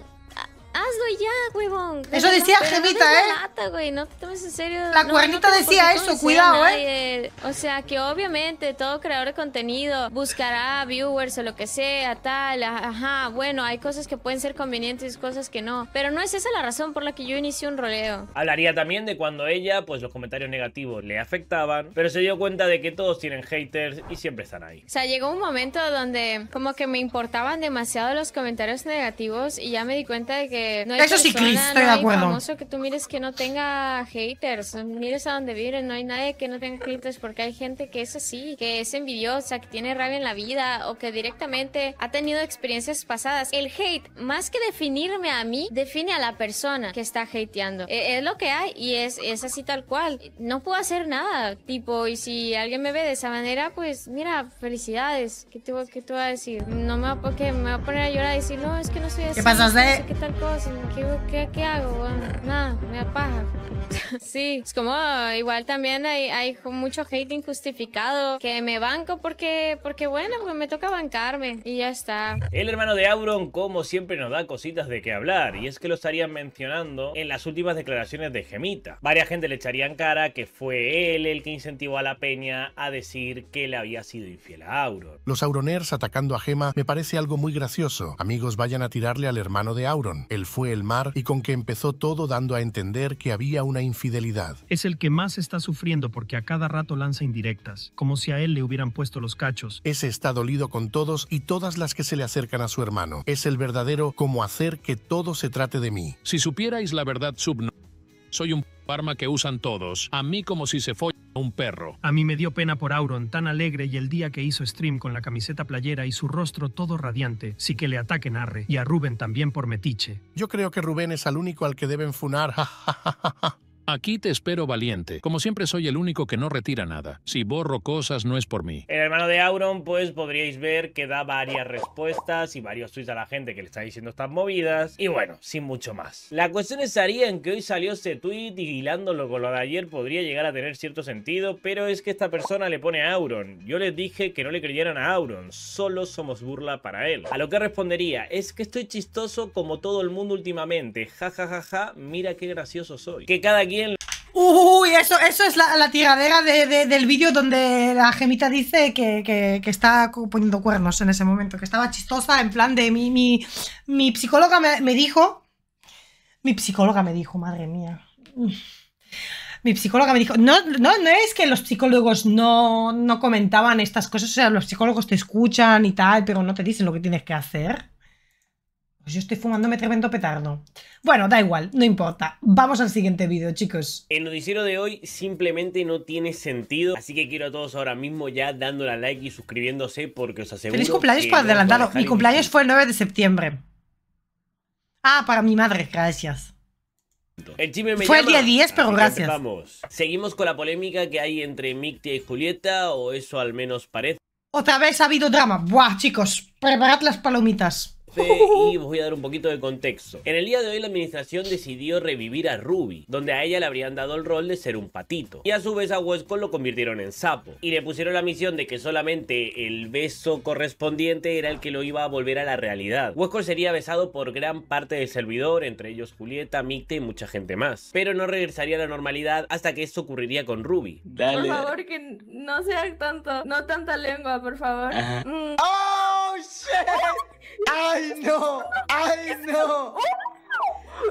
Speaker 10: Hazlo ya, huevón. Eso decía Gemita, ¿eh? No te tomes en serio. La cuernita decía eso, cuidado, ¿eh? O sea, que obviamente todo creador de contenido buscará viewers o lo que sea, tal. Ajá, bueno, hay cosas que pueden ser convenientes y cosas que no. Pero no es esa la razón por la que yo inicié un roleo.
Speaker 2: Hablaría también de cuando ella, pues los comentarios negativos le afectaban, pero se dio cuenta de que todos tienen haters y siempre están ahí.
Speaker 10: O sea, llegó un momento donde como que me importaban demasiado los comentarios negativos y ya me di cuenta de que no Eso sí, Chris, estoy de acuerdo. famoso que tú mires que no tenga haters. Mires a donde viven no hay nadie que no tenga haters porque hay gente que es así, que es envidiosa, que tiene rabia en la vida o que directamente ha tenido experiencias pasadas. El hate, más que definirme a mí, define a la persona que está hateando. E-, es, lo que hay y es, es así tal cual. No puedo hacer nada, tipo, y si alguien me ve de esa manera, pues mira, felicidades. ¿Qué te, qué te voy a decir? No me, me voy a poner a llorar y decir, no, es que no soy así. ¿Qué pasaste? qué tal cual. Si me equivoqué, ¿qué hago? Bueno, nada, me apaja. Sí, es como ah, igual también hay, mucho hate injustificado que me banco porque, porque bueno, pues me toca bancarme y ya está.
Speaker 2: El hermano de Auron, como siempre, nos da cositas de qué hablar y es que lo estarían mencionando en las últimas declaraciones de Gemita. Varias gente le echarían cara que fue él el que incentivó a la peña a decir que le había sido infiel a Auron.
Speaker 8: Los Auroners atacando a Gema me parece algo muy gracioso. Amigos, vayan a tirarle al hermano de Auron. Él fue el mar y con que empezó todo dando a entender que había una infidelidad.
Speaker 2: Es el que más está sufriendo porque a cada rato lanza indirectas,
Speaker 8: como si a él le hubieran puesto los cachos. Ese está dolido con todos y todas las que se le acercan a su hermano. Es el verdadero como hacer que todo se trate de mí.
Speaker 6: Si supierais la verdad subno, soy un arma que usan todos, a mí como si se fue un perro.
Speaker 8: A mí me
Speaker 2: dio pena por Auron, tan alegre y el día que hizo stream con la camiseta playera y su rostro todo radiante, sí que le ataquen a Arre, y a Rubén también por metiche.
Speaker 6: Yo creo que Rubén es al único al que deben funar, Aquí te espero valiente. Como siempre soy el único que no retira nada. Si borro cosas no es por mí.
Speaker 2: El hermano de Auron, pues podríais ver que da varias respuestas y varios tweets a la gente que le está diciendo estas movidas. Y bueno, sin mucho más. La cuestión estaría en que hoy salió ese tweet y hilándolo con lo de ayer podría llegar a tener cierto sentido, pero es que esta persona le pone a Auron. Yo les dije que no le creyeran a Auron, solo somos burla para él. A lo que respondería, es que estoy chistoso como todo el mundo últimamente. Ja ja ja ja, mira qué gracioso soy. Que cada quien
Speaker 1: Uy, eso, eso es la, tiradera del vídeo donde la gemita dice que, está poniendo cuernos en ese momento, que estaba chistosa en plan de mi, mi, psicóloga me, dijo, mi psicóloga me dijo, madre mía. Mi psicóloga me dijo, no, no, no es que los psicólogos no, no comentaban estas cosas, o sea, los psicólogos te escuchan y tal, pero no te dicen lo que tienes que hacer. Pues yo estoy fumándome tremendo petardo. Bueno, da igual, no importa. Vamos al siguiente vídeo, chicos.
Speaker 2: El noticiero de hoy simplemente no tiene sentido, así que quiero a todos ahora mismo ya dándole a like y suscribiéndose porque os aseguro Feliz cumpleaños por adelantado. Mi cumpleaños
Speaker 1: fue el 9 de septiembre. Ah, para mi madre, gracias.
Speaker 2: Fue el día 10, pero gracias. Vamos. Seguimos con la polémica que hay entre Mictia y Julieta, o eso al menos parece.
Speaker 1: Otra vez ha habido drama. Buah, chicos, preparad las palomitas.
Speaker 2: y voy a dar un poquito de contexto. En el día de hoy la administración decidió revivir a Ruby, donde a ella le habrían dado el rol de ser un patito. Y a su vez a Huesco lo convirtieron en sapo. Y le pusieron la misión de que solamente el beso correspondiente era el que lo iba a volver a la realidad. Westcott sería besado por gran parte del servidor, entre ellos Julieta, Micte y mucha gente más. Pero no regresaría a la normalidad hasta que esto ocurriría con Ruby. Por favor,
Speaker 3: que no sea
Speaker 10: tanto, no tanta lengua, por favor. ¡Oh! ¡Ay, no! ¡Ay, no!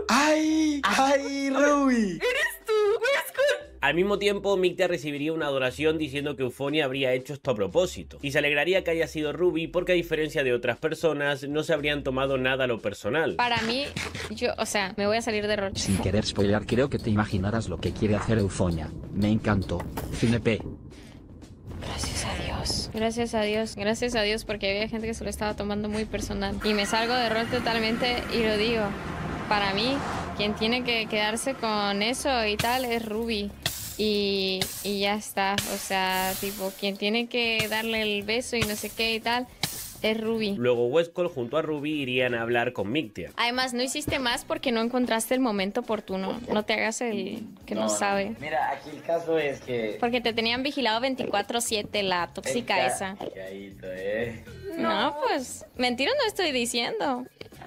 Speaker 10: ¡Ay! ¡Ay, Ruby!
Speaker 4: ¡Eres tú!
Speaker 2: Al mismo tiempo, Mictia recibiría una adoración diciendo que Eufonia habría hecho esto a propósito, y se alegraría que haya sido Ruby porque a diferencia de otras personas, no se habrían tomado nada a lo personal. Para
Speaker 10: mí, yo, o sea, me voy a salir de rol. Sin
Speaker 6: querer spoiler, creo que te imaginarás lo que quiere hacer Eufonia. Me encantó. Cinepe.
Speaker 10: Gracias a Dios. Gracias a Dios. Gracias a Dios porque había gente que se lo estaba tomando muy personal. Y me salgo de rol totalmente y lo digo. Para mí, quien tiene que quedarse con eso y tal es Ruby. Y, y ya está. O sea, tipo, quien tiene que darle el beso y no sé qué y tal es Ruby.
Speaker 2: Luego Westcall junto a Ruby irían a hablar con Mictia.
Speaker 10: Además, no hiciste más porque no encontraste el momento oportuno. No te hagas el que no, sabe.
Speaker 9: Mira, aquí el caso es que...
Speaker 10: Porque te tenían vigilado 24-7 la tóxica esa.
Speaker 9: Eh.
Speaker 10: No, pues mentira no estoy diciendo.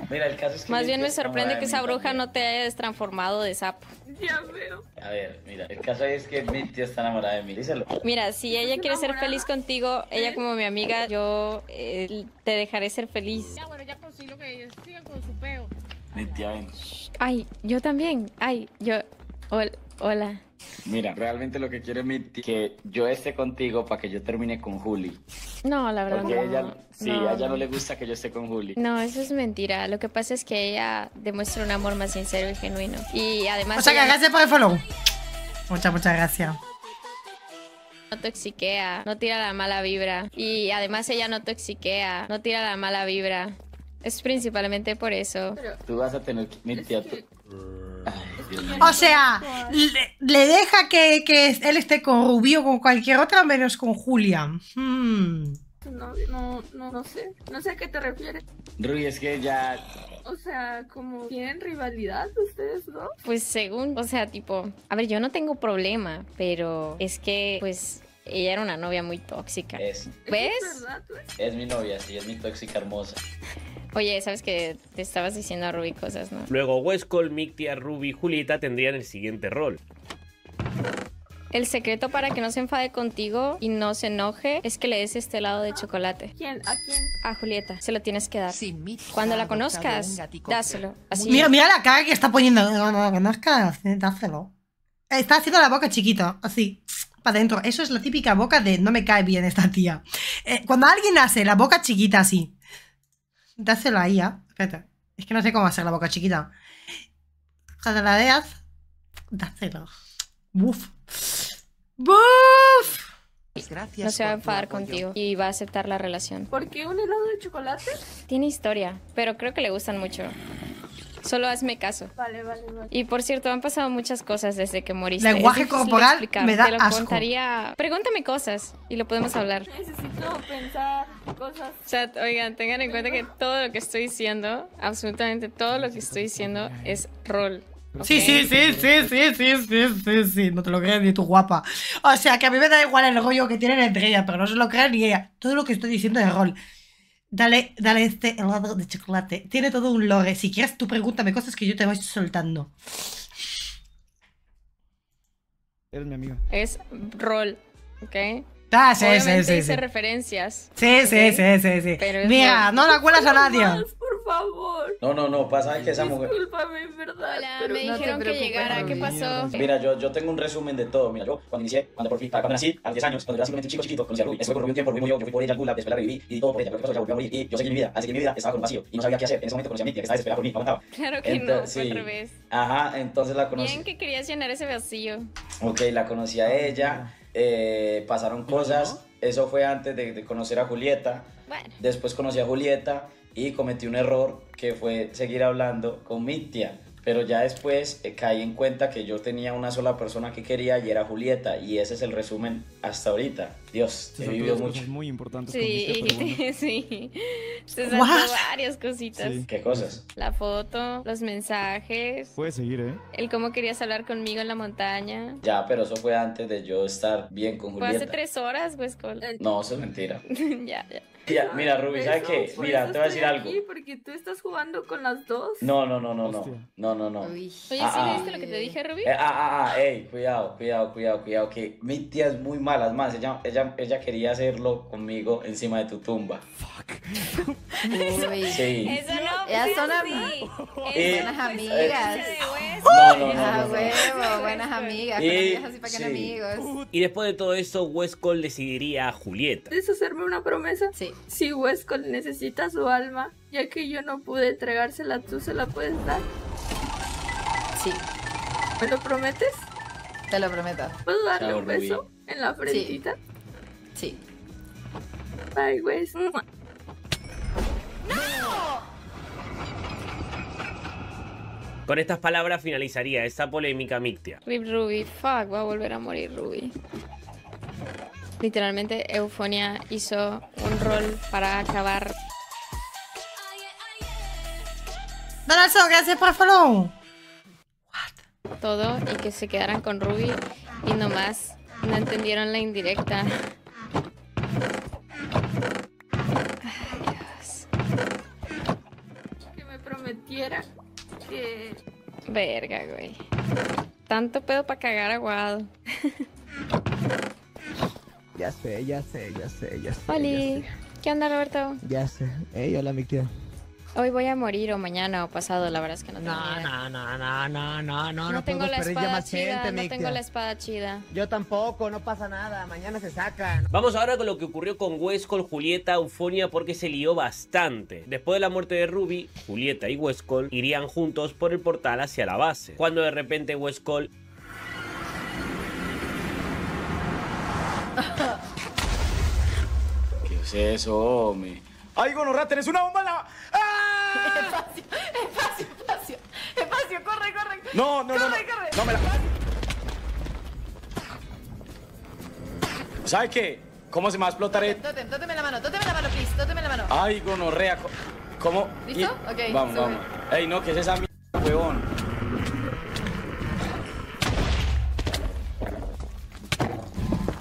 Speaker 9: Mira, el caso es que Más bien me sorprende que esa
Speaker 10: bruja no te haya Destransformado de sapo. Ya
Speaker 9: veo. A ver, mira, el caso es que mi tía está enamorada de mí. Díselo.
Speaker 10: Mira, si ella quiere ser feliz contigo, ella ¿Eh? como mi amiga, yo eh, te dejaré ser feliz. Ya, bueno, ya consigo que ella siga con su peo. Ay, yo también. Ay, yo. Hola.
Speaker 9: Mira, realmente lo que quiero es que yo esté contigo para que yo termine con Juli.
Speaker 10: No, la verdad. Porque ella, sí, a ella no. le
Speaker 9: gusta que yo esté con Juli. No,
Speaker 10: eso es mentira. Lo que pasa es que ella demuestra un amor más sincero y genuino. Y además. sea que gracias
Speaker 1: por el follow. Muchas, muchas gracias.
Speaker 10: No toxiquea, no tira la mala vibra. Y además ella no toxiquea, no tira la mala vibra. Es principalmente por eso.
Speaker 9: Tú vas a tener que... a tu... O
Speaker 1: sea, le, deja que, él esté con Rubio o con cualquier otra, menos con Julia. Hmm.
Speaker 3: No, sé. No sé a qué te refieres.
Speaker 9: Rubí,
Speaker 10: es que ya. O sea, como tienen rivalidad ustedes, ¿no? Pues según, o sea, tipo, a ver, yo no tengo problema, pero es que, pues, ella era una novia muy tóxica. Es. ¿Ves?
Speaker 9: es mi novia, sí, es mi tóxica hermosa.
Speaker 10: Oye, sabes que te estabas diciendo a Ruby cosas, ¿no?
Speaker 2: Luego, Wescol, Mictia, Ruby y Julieta tendrían el siguiente rol.
Speaker 10: El secreto para que no se enfade contigo y no se enoje es que le des este lado de chocolate. ¿A quién? A Julieta. Se lo tienes que dar. Cuando la conozcas, dáselo. Mira, mira la
Speaker 1: cara que está poniendo. No, no, la conozcas, dáselo. Eh, está haciendo la boca chiquita, así, para adentro. Eso es la típica boca de no me cae bien esta tía. Eh, cuando alguien hace la boca chiquita así, dáselo ahí ¿eh? es que no sé cómo hacer la boca chiquita. Cuando la veas,
Speaker 10: dáselo. Buf. Buf. Gracias. No se va a enfadar contigo y va a aceptar la relación. ¿Por qué un helado de chocolate? Tiene historia, pero creo que le gustan mucho. Solo hazme caso. Vale, vale, Y por cierto, han pasado muchas cosas desde que moriste. Lenguaje corporal me da asco. Pregúntame cosas y lo podemos hablar. Necesito pensar cosas. Chat, oigan, tengan en cuenta que todo lo que estoy diciendo, absolutamente todo lo que estoy diciendo es rol. Sí, sí, sí, sí,
Speaker 1: sí, sí, sí, sí, sí, no te lo creas ni tu guapa. O sea, que a mí me da igual el rollo que tienen entre ellas, pero no se lo crean ni ella. Todo lo que estoy diciendo es rol. Dale, dale este helado de chocolate. Tiene todo un lore. Si quieres, tú pregúntame cosas que yo te voy soltando. Eres mi amiga.
Speaker 10: Es rol, ¿ok? Ah, sí, Obviamente sí, sí, hice referencias. Sí, sí,
Speaker 1: sí, sí, sí. Pero Mira, no la cuelas a nadie.
Speaker 9: Por
Speaker 3: favor. No, no,
Speaker 9: no, pasa que esa mujer.
Speaker 3: Disculpame, en verdad. Hola, me dijeron que llegara. ¿Qué pasó? Mira,
Speaker 9: yo, yo tengo un resumen de todo. Mira, yo cuando inicié, cuando por fin, cuando nací, a los 10 años, cuando era simplemente un chico chiquito, conocí a Ruby. Estuve por un tiempo, Rubí murió, yo fui por ella al gulag, después la reviví y todo por ella. Pero pasó? Ya volví a morir y yo seguí mi vida. Así que mi vida estaba con vacío y no sabía qué hacer. En ese momento conocí a mi tía que estaba desesperada por mí, no aguantaba. Claro que no, sí. otra vez. Ajá, entonces la conocí. Bien
Speaker 10: que querías llenar ese vacío.
Speaker 9: Ok, la conocí a ella eh, pasaron cosas. Eso fue antes de, conocer a Julieta. Después conocí a Julieta y cometí un error que fue seguir hablando con mi pero ya después eh, caí en cuenta que yo tenía una sola persona que quería y era Julieta. Y ese es el resumen hasta ahorita. Dios, he vivido mucho. Muy importantes sí,
Speaker 10: sí. Se varias cositas. ¿Qué cosas? La foto, los mensajes. Puedes seguir, ¿eh? El cómo querías hablar conmigo en la montaña.
Speaker 9: Ya, pero eso fue antes de yo estar bien con Julieta. Fue hace
Speaker 10: tres horas, pues, No,
Speaker 9: eso es mentira. ya, ya. Mira, mira Ruby, ¿sabes qué? Mira, te voy a decir algo.
Speaker 10: porque tú estás jugando con las dos. No,
Speaker 9: no, no, no, no. No, no, no. Ah, Oye, ¿sí viste ah.
Speaker 10: lo que te dije, Ruby? Eh, ah, ah,
Speaker 9: ah, ey, cuidado, cuidado, cuidado, cuidado, que mi tía es muy mala, es ella, ella, quería hacerlo conmigo encima de tu tumba. Fuck.
Speaker 7: sí. Eso no. Pues, Ellas son, buenas eh, amigas.
Speaker 2: No, no, no, ah,
Speaker 7: amigas buenas amigas.
Speaker 2: Y después de todo eso Westcall decidiría a Julieta.
Speaker 10: ¿Puedes hacerme una promesa? Sí si Wesco necesita su alma, ya que yo no pude entregársela, tú se la puedes dar. Sí. ¿Me lo prometes? Te lo prometo. ¿Puedo
Speaker 3: darle un beso en la frentita? Sí. Bye, ¡No!
Speaker 2: Con estas palabras finalizaría esta polémica mictia.
Speaker 10: Rip Ruby, fuck, va a volver a morir Ruby. Literalmente Eufonia hizo un rol para acabar. Donaldson, gracias por follow. What? Todo y que se quedaran con Ruby y nomás no entendieron la indirecta. Ay, Que me prometiera que... Verga, güey. Tanto pedo para cagar aguado.
Speaker 5: Ya sé, ya
Speaker 8: sé, ya sé, ya sé.
Speaker 10: Oli, ¿qué onda, Roberto?
Speaker 8: Ya sé. Ey, hola, mi tía.
Speaker 10: Hoy voy a morir o mañana o pasado, la verdad es que no tengo No, no, no, no, no, no, no. No tengo la espada chida, no tengo la espada chida. Yo tampoco, no pasa nada, mañana se sacan. Vamos
Speaker 4: ahora
Speaker 2: con lo que ocurrió con Wescol, Julieta, Eufonia, porque se lió bastante. Después de la muerte de Ruby, Julieta y Wescol irían juntos por el portal hacia la base. Cuando de repente Wescol...
Speaker 9: ¿Qué es eso, hombre? ¡Ay, gonorra, tenés una bomba en la... ¡Ah!
Speaker 8: Espacio, espacio, espacio. Espacio, corre, corre. No, no, no. Corre, no. corre. No me la...
Speaker 9: ¿Sabes qué? ¿Cómo se me va a explotar esto?
Speaker 7: Tótem, tóteme la mano, tóteme la mano, please, tóteme la mano.
Speaker 9: Ay, gonorrea, ¿cómo? ¿Listo?
Speaker 7: Ok. Vamos, vamos.
Speaker 9: Ey, no, que es esa mierda, huevón?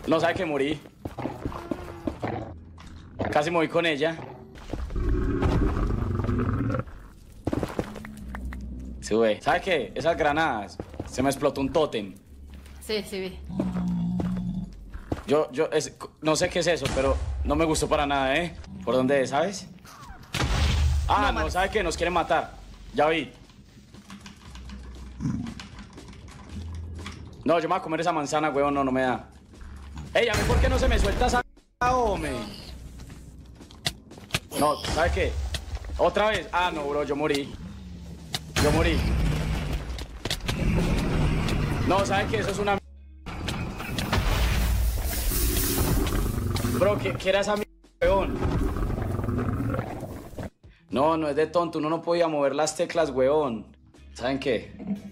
Speaker 9: No sabe que morí. Casi morí con ella. güey. ¿Sabe qué? Esas granadas. Se me explotó un tótem. Sí, sí, vi. Yo, yo, no sé qué es eso, pero no me gustó para nada, ¿eh? ¿Por dónde es, sabes? Ah, no, ¿sabe qué? Nos quieren matar. Ya vi. No, yo me voy a comer esa manzana, huevón. No, no me da. Ey, a mí por qué no se me suelta esa hombre. No, ¿sabes qué? Otra vez. Ah, no, bro, yo morí. Yo morí. No, ¿sabes qué? Eso es una... Bro, ¿qué, era esa weón? No, no es de tonto. Uno no podía mover las teclas, weón. ¿Saben qué?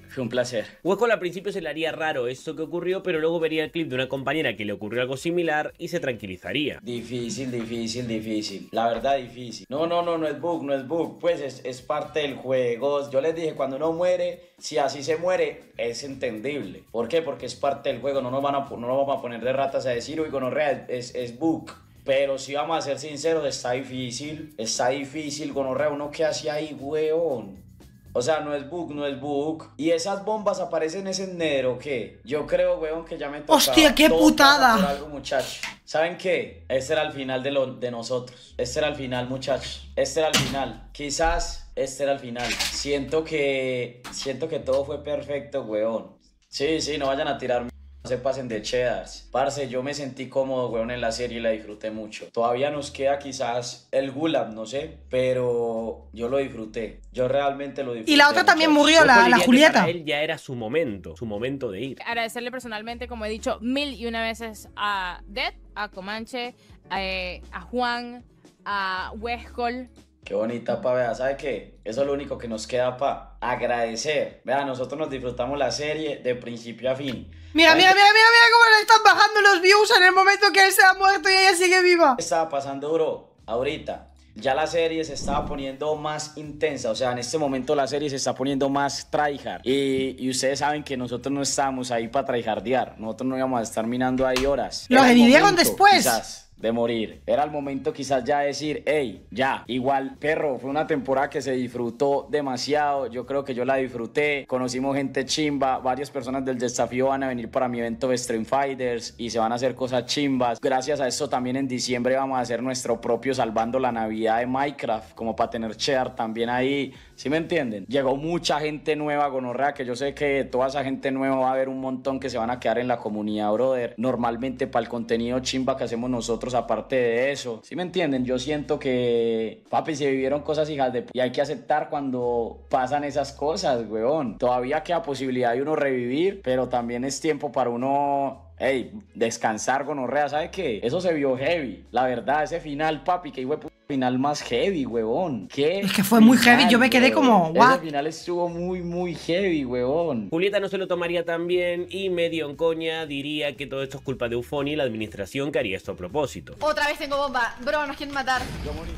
Speaker 9: Fue un placer. Huesco al principio
Speaker 2: se le haría raro esto que ocurrió, pero luego vería el clip de una compañera que le ocurrió algo similar y se tranquilizaría.
Speaker 9: Difícil, difícil, difícil. La verdad, difícil. No, no, no, no es bug, no es bug. Pues es, es parte del juego. Yo les dije, cuando uno muere, si así se muere, es entendible. ¿Por qué? Porque es parte del juego. No nos, van a, no nos vamos a poner de ratas a decir, uy, gonorrea, es, es bug. Pero si vamos a ser sinceros, está difícil. Está difícil, gonorrea. ¿Uno qué hacía ahí, hueón. O sea, no es bug, no es bug. Y esas bombas aparecen ese ese enero, ¿qué? Yo creo, weón, que ya me tocó. ¡Hostia, qué putada! algo, muchacho. ¿Saben qué? Este era el final de, lo, de nosotros. Este era el final, muchachos. Este era el final. Quizás este era el final. Siento que... Siento que todo fue perfecto, weón. Sí, sí, no vayan a tirarme. No se pasen de cheddars. Parce, yo me sentí cómodo, weón, en la serie y la disfruté mucho. Todavía nos queda quizás el Gulab, no sé, pero yo lo disfruté. Yo realmente lo
Speaker 2: disfruté.
Speaker 1: Y la otra también murió, la, la Julieta. Para
Speaker 9: él ya era su momento, su momento de ir.
Speaker 10: Agradecerle personalmente, como he dicho mil y una veces a Dead, a Comanche,
Speaker 4: eh, a, Juan, a Westcall.
Speaker 9: Qué bonita, pa, vea, ¿sabe qué? Eso es lo único que nos queda, pa, agradecer. Vea, nosotros nos disfrutamos la serie de principio a fin.
Speaker 1: Mira, mira, mira, mira, cómo le están bajando los views en el momento que él se ha muerto y ella sigue viva.
Speaker 9: estaba pasando, bro? Ahorita. Ya la serie se estaba poniendo más intensa, o sea, en este momento la serie se está poniendo más tryhard. Y, ustedes saben que nosotros no estábamos ahí para tryhardear, nosotros no íbamos a estar minando ahí horas. Lo genidiaron después. Quizás de morir. Era el momento quizás ya de decir, hey, ya, igual, perro, fue una temporada que se disfrutó demasiado, yo creo que yo la disfruté, conocimos gente chimba, varias personas del desafío van a venir para mi evento de Stream Fighters y se van a hacer cosas chimbas. Gracias a eso también en diciembre vamos a hacer nuestro propio Salvando la Navidad de Minecraft, como para tener cheddar también ahí. ¿Sí me entienden? Llegó mucha gente nueva, gonorrea, que yo sé que toda esa gente nueva va a haber un montón que se van a quedar en la comunidad, brother. Normalmente para el contenido chimba que hacemos nosotros, aparte de eso. ¿Sí me entienden? Yo siento que, papi, se vivieron cosas hijas de... Y hay que aceptar cuando pasan esas cosas, weón. Todavía queda posibilidad de uno revivir, pero también es tiempo para uno Ey, descansar con gonorrea, ¿sabes qué? Eso se vio heavy. La verdad, ese final, papi, que hijo final más heavy, huevón. ¿Qué es que
Speaker 1: fue muy heavy, yo me quedé como, guau. Ese
Speaker 9: final estuvo muy, muy heavy, huevón. Julieta no se lo tomaría tan
Speaker 2: bien y medio en coña diría que todo esto es culpa de Ufoni y la administración que haría esto a propósito.
Speaker 7: Otra vez tengo bomba. Bro, nos quieren matar. Yo morí.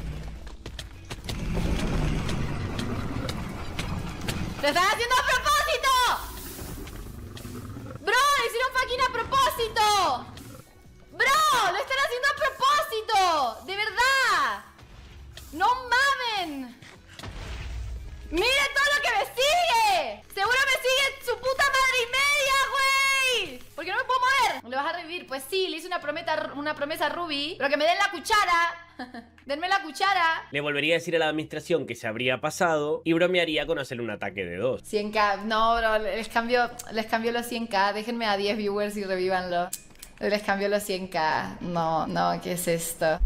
Speaker 7: están haciendo a propósito! ¡Bro! ¡Lo hicieron fucking a propósito! ¡Bro! ¡Lo están haciendo a propósito! ¡De verdad! ¡No mamen! ¡Miren todo lo que me sigue! ¡Seguro me sigue su puta madre y media, güey! Porque no me puedo mover. ¿Le vas a revivir? Pues sí, le hice una, una promesa a Ruby. Pero que me den la cuchara Denme la cuchara.
Speaker 2: Le volvería a decir a la administración que se habría pasado y bromearía con hacer un ataque de dos.
Speaker 7: 100k. No, bro, les cambio, les cambio los 100k. Déjenme a 10 viewers y revívanlo. Les cambio los 100k. No, no, ¿qué es esto?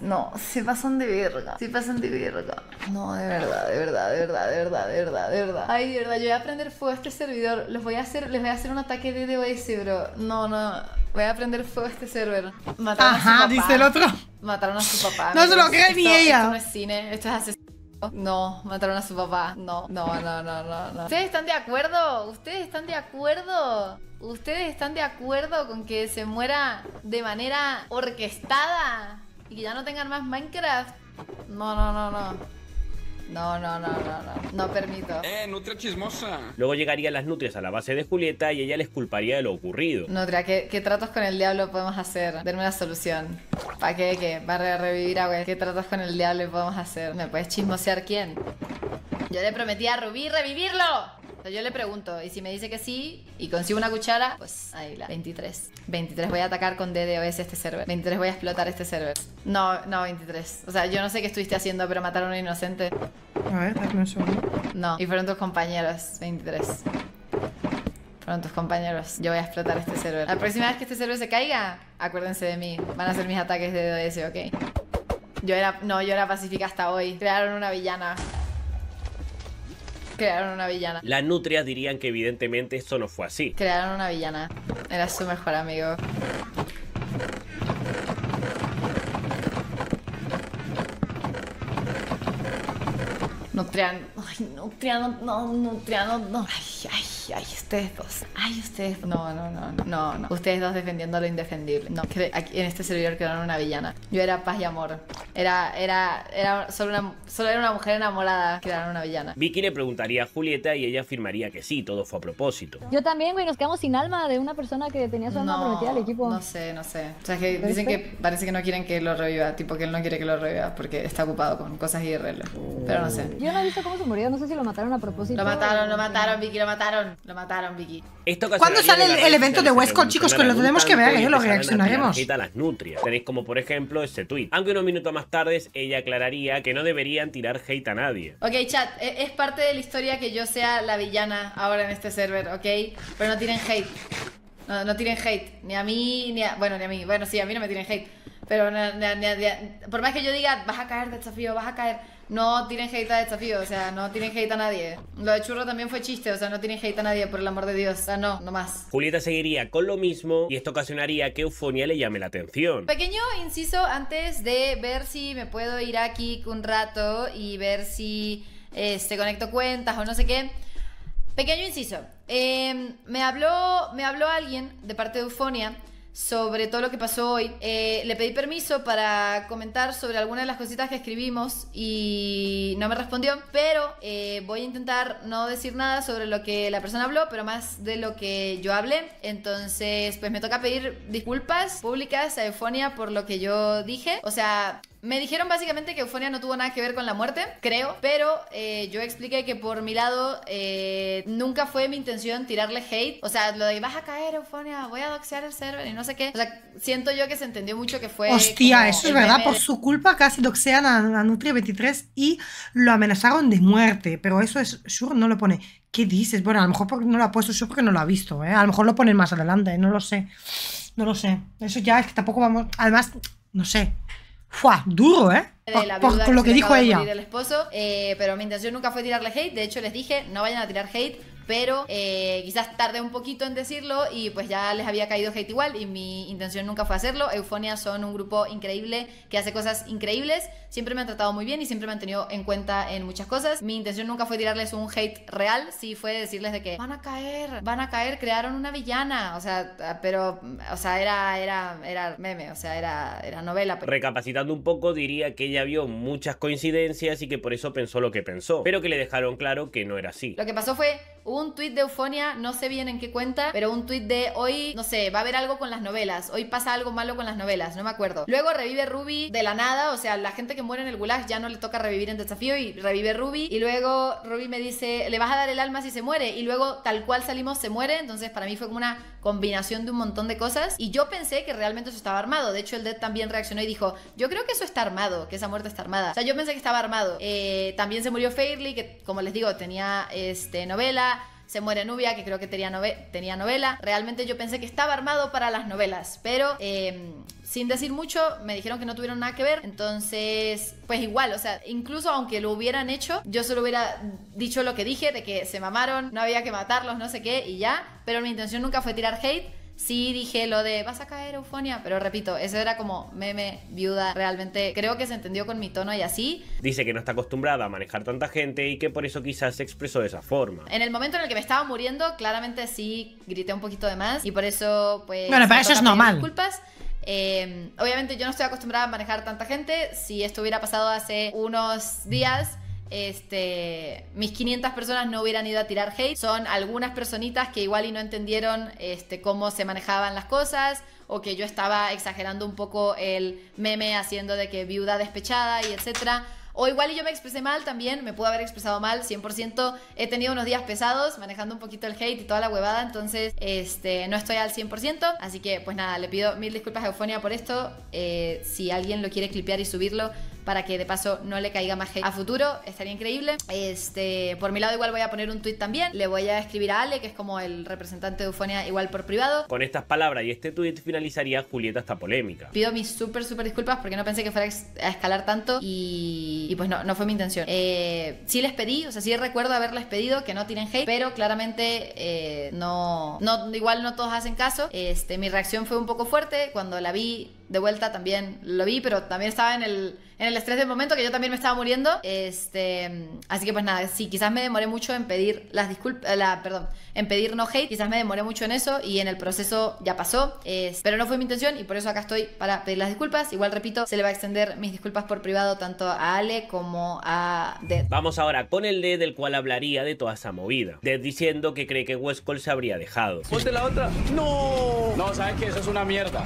Speaker 7: No, se pasan de verga. Se pasan de verga. No, de verdad, de verdad, de verdad, de verdad, de verdad, de verdad. Ay, de verdad, yo voy a prender fuego a este servidor. voy a hacer, les voy a hacer un ataque de DOS, bro. No, no. Voy a prender fuego a este server. Mataron Ajá, a su papá. dice el otro. Mataron a su papá. no se lo cree ni ella. Esto no es cine, esto es asesino. No, mataron a su papá. no, no, no, no, no. ¿Ustedes están de acuerdo? ¿Ustedes están de acuerdo? ¿Ustedes están de acuerdo con que se muera de manera orquestada? y que ya no tengan más Minecraft. No, no, no, no. No, no, no, no, no. No permito. Eh, nutria chismosa.
Speaker 2: Luego llegarían las nutrias a la base de Julieta y ella les culparía de lo ocurrido.
Speaker 7: Nutria, ¿qué, tratos con el diablo podemos hacer? Denme una solución. ¿Para qué? ¿Qué? ¿Para revivir a wey? ¿Qué tratos con el diablo podemos hacer? ¿Me puedes chismosear quién? Yo le prometí a Rubí revivirlo yo le pregunto, y si me dice que sí y consigo una cuchara, pues ahí la 23. 23 voy a atacar con DDoS este server. 23 voy a explotar este server. No, no, 23. O sea, yo no sé qué estuviste haciendo, pero matar a un inocente.
Speaker 1: A ver, dame un segundo. No,
Speaker 7: y fueron tus compañeros, 23. Fueron tus compañeros. Yo voy a explotar este server. La próxima vez que este server se caiga, acuérdense de mí. Van a ser mis ataques de DDoS, ¿ok? Yo era, no, yo era pacífica hasta hoy. Crearon una villana. Crearon una villana.
Speaker 2: Las nutrias dirían que evidentemente esto no fue así.
Speaker 7: Crearon una villana. Era su mejor amigo. Nutrian. Ay, Nutrian, no, nutriano. no. ay, ay ay, ustedes dos, ay, ustedes No, no, no, no, no, Ustedes dos defendiendo lo indefendible. No, aquí en este servidor quedaron una villana. Yo era paz y amor. Era, era, era solo una, solo era una mujer enamorada quedaron una villana.
Speaker 2: Vicky le preguntaría a Julieta y ella afirmaría que sí, todo fue a propósito.
Speaker 7: Yo también, güey, nos quedamos sin alma de una persona que tenía su alma prometida al equipo. No sé, no sé. O sea, que dicen que parece que no quieren que lo reviva, tipo que él no quiere que lo reviva porque está ocupado con cosas irreales. Pero no sé. Yo no he visto cómo se murió, no sé si lo mataron a propósito. Lo mataron, lo mataron, Vicky, lo mataron. Lo mataron, Vicky. Esto
Speaker 2: ¿Cuándo
Speaker 1: sale el, evento de Huesco, chicos? Que ¿eh? lo tenemos que ver, Lo reaccionaremos. Quita
Speaker 2: las nutrias. Tenéis como, por ejemplo, este tweet. Aunque unos minutos más tarde ella aclararía que no deberían tirar hate a nadie.
Speaker 1: Ok,
Speaker 7: chat, e-, es parte de la historia que yo sea la villana ahora en este server, ¿ok? Pero no tienen hate. No, no tiren hate. Ni a mí, ni a... Bueno, ni a mí. Bueno, sí, a mí no me tienen hate. Pero por más que yo diga, vas a caer de desafío, vas a caer, no tienen hate a desafío, o sea, no tienen hate a nadie. Lo de churro también fue chiste, o sea, no tienen hate a nadie, por el amor de Dios, o sea, no, no más.
Speaker 2: Julieta seguiría con lo mismo y esto ocasionaría que Eufonia le llame la atención.
Speaker 7: Pequeño inciso antes de ver si me puedo ir aquí un rato y ver si este, conecto cuentas o no sé qué. Pequeño inciso, em, me, habló, me habló alguien de parte de Eufonia sobre todo lo que pasó hoy. Eh, le pedí permiso para comentar sobre algunas de las cositas que escribimos y no me respondió, pero eh, voy a intentar no decir nada sobre lo que la persona habló, pero más de lo que yo hablé. Entonces, pues me toca pedir disculpas públicas a Eufonia por lo que yo dije. O sea, me dijeron básicamente que Eufonia no tuvo nada que ver con la muerte, creo, pero eh, yo expliqué que por mi lado eh, nunca fue mi intención tirarle hate. O sea, lo de vas a caer, Eufonia, voy a doxear el server y no sé qué. O sea, siento yo que se entendió mucho que fue. Hostia, eso es verdad. Por su
Speaker 1: culpa casi doxean a, a Nutria23 y lo amenazaron de muerte, pero eso es. Sure no lo pone. ¿Qué dices? Bueno, a lo mejor porque no lo ha puesto, sure porque no lo ha visto, ¿eh? A lo mejor lo ponen más adelante, no lo sé. No lo sé. Eso ya es que tampoco vamos. Además, no sé. Fua, duro, ¿eh? Por, lo que, dijo ella.
Speaker 7: esposo, eh, pero mi intención nunca fue tirarle hate. De hecho, les dije, no vayan a tirar hate pero eh, quizás tardé un poquito en decirlo y pues ya les había caído hate igual y mi intención nunca fue hacerlo. Eufonia son un grupo increíble que hace cosas increíbles, siempre me han tratado muy bien y siempre me han tenido en cuenta en muchas cosas. Mi intención nunca fue tirarles un hate real, sí fue decirles de que van a caer, van a caer, crearon una villana, o sea, pero, o sea, era, era, era meme, o sea, era, era novela. Pues.
Speaker 2: Recapacitando un poco, diría que ella vio muchas coincidencias y que por eso pensó lo que pensó, pero que le dejaron claro que no era así. Lo
Speaker 7: que pasó fue un tuit de Eufonia, no sé bien en qué cuenta, pero un tweet de hoy, no sé, va a haber algo con las novelas, hoy pasa algo malo con las novelas, no me acuerdo. Luego revive Ruby de la nada, o sea, la gente que muere en el gulag ya no le toca revivir en desafío y revive Ruby. Y luego Ruby me dice, le vas a dar el alma si se muere. Y luego tal cual salimos se muere, entonces para mí fue como una combinación de un montón de cosas. Y yo pensé que realmente eso estaba armado. De hecho, el Dead también reaccionó y dijo, yo creo que eso está armado, que esa muerte está armada. O sea, yo pensé que estaba armado. Eh, también se murió Fairly, que como les digo, tenía este, novela. Se muere Nubia, que creo que tenía, tenía novela. Realmente yo pensé que estaba armado para las novelas, pero em, sin decir mucho me dijeron que no tuvieron nada que ver. Entonces, pues igual, o sea, incluso aunque lo hubieran hecho, yo solo hubiera dicho lo que dije, de que se mamaron, no había que matarlos, no sé qué, y ya. Pero mi intención nunca fue tirar hate Sí dije lo de vas a caer, eufonia, pero repito, eso era como meme, viuda, realmente creo que se entendió con mi tono y así.
Speaker 2: Dice que no está acostumbrada a manejar tanta gente y que por eso quizás se expresó de esa forma.
Speaker 7: En el momento en el que me estaba muriendo, claramente sí grité un poquito de más y por eso pues... Bueno, para eso es normal. Disculpas. Em, obviamente yo no estoy acostumbrada a manejar tanta gente. Si esto hubiera pasado hace unos días este, mis 500 personas no hubieran ido a tirar hate. Son algunas personitas que igual y no entendieron este, cómo se manejaban las cosas o que yo estaba exagerando un poco el meme haciendo de que viuda despechada y etcétera. O igual y yo me expresé mal también, me pudo haber expresado mal, 100%. He tenido unos días pesados manejando un poquito el hate y toda la huevada, entonces este, no estoy al 100%. Así que pues nada, le pido mil disculpas a Eufonia por esto. Eh, si alguien lo quiere clipear y subirlo, para que de paso no le caiga más hate a futuro. Estaría increíble. Este, por mi lado, igual voy a poner un tweet también. Le voy a escribir a Ale, que es como el representante de Eufonia, igual por privado.
Speaker 2: Con estas palabras y este tweet finalizaría Julieta esta polémica.
Speaker 7: Pido mis súper, súper disculpas porque no pensé que fuera a escalar tanto y, pues no, no fue mi intención. Eh, sí les pedí, o sea, sí recuerdo haberles pedido que no tienen hate, pero claramente eh, no, no, igual no todos hacen caso. Este, mi reacción fue un poco fuerte cuando la vi de vuelta también lo vi, pero también estaba en el, estrés del momento que yo también me estaba muriendo. Este, así que pues nada, sí, quizás me demoré mucho en pedir las disculpas, eh, perdón, en pedir no hate, quizás me demoré mucho en eso y en el proceso ya pasó, pero no fue mi intención y por eso acá estoy para pedir las disculpas. Igual repito, se le va a extender mis disculpas por privado tanto a Ale como a Dead.
Speaker 2: Vamos ahora con el Dead del cual hablaría de toda esa movida. Dead diciendo que cree que Cole se habría dejado. Ponte
Speaker 9: la otra. No. No, sabes que eso es una mierda.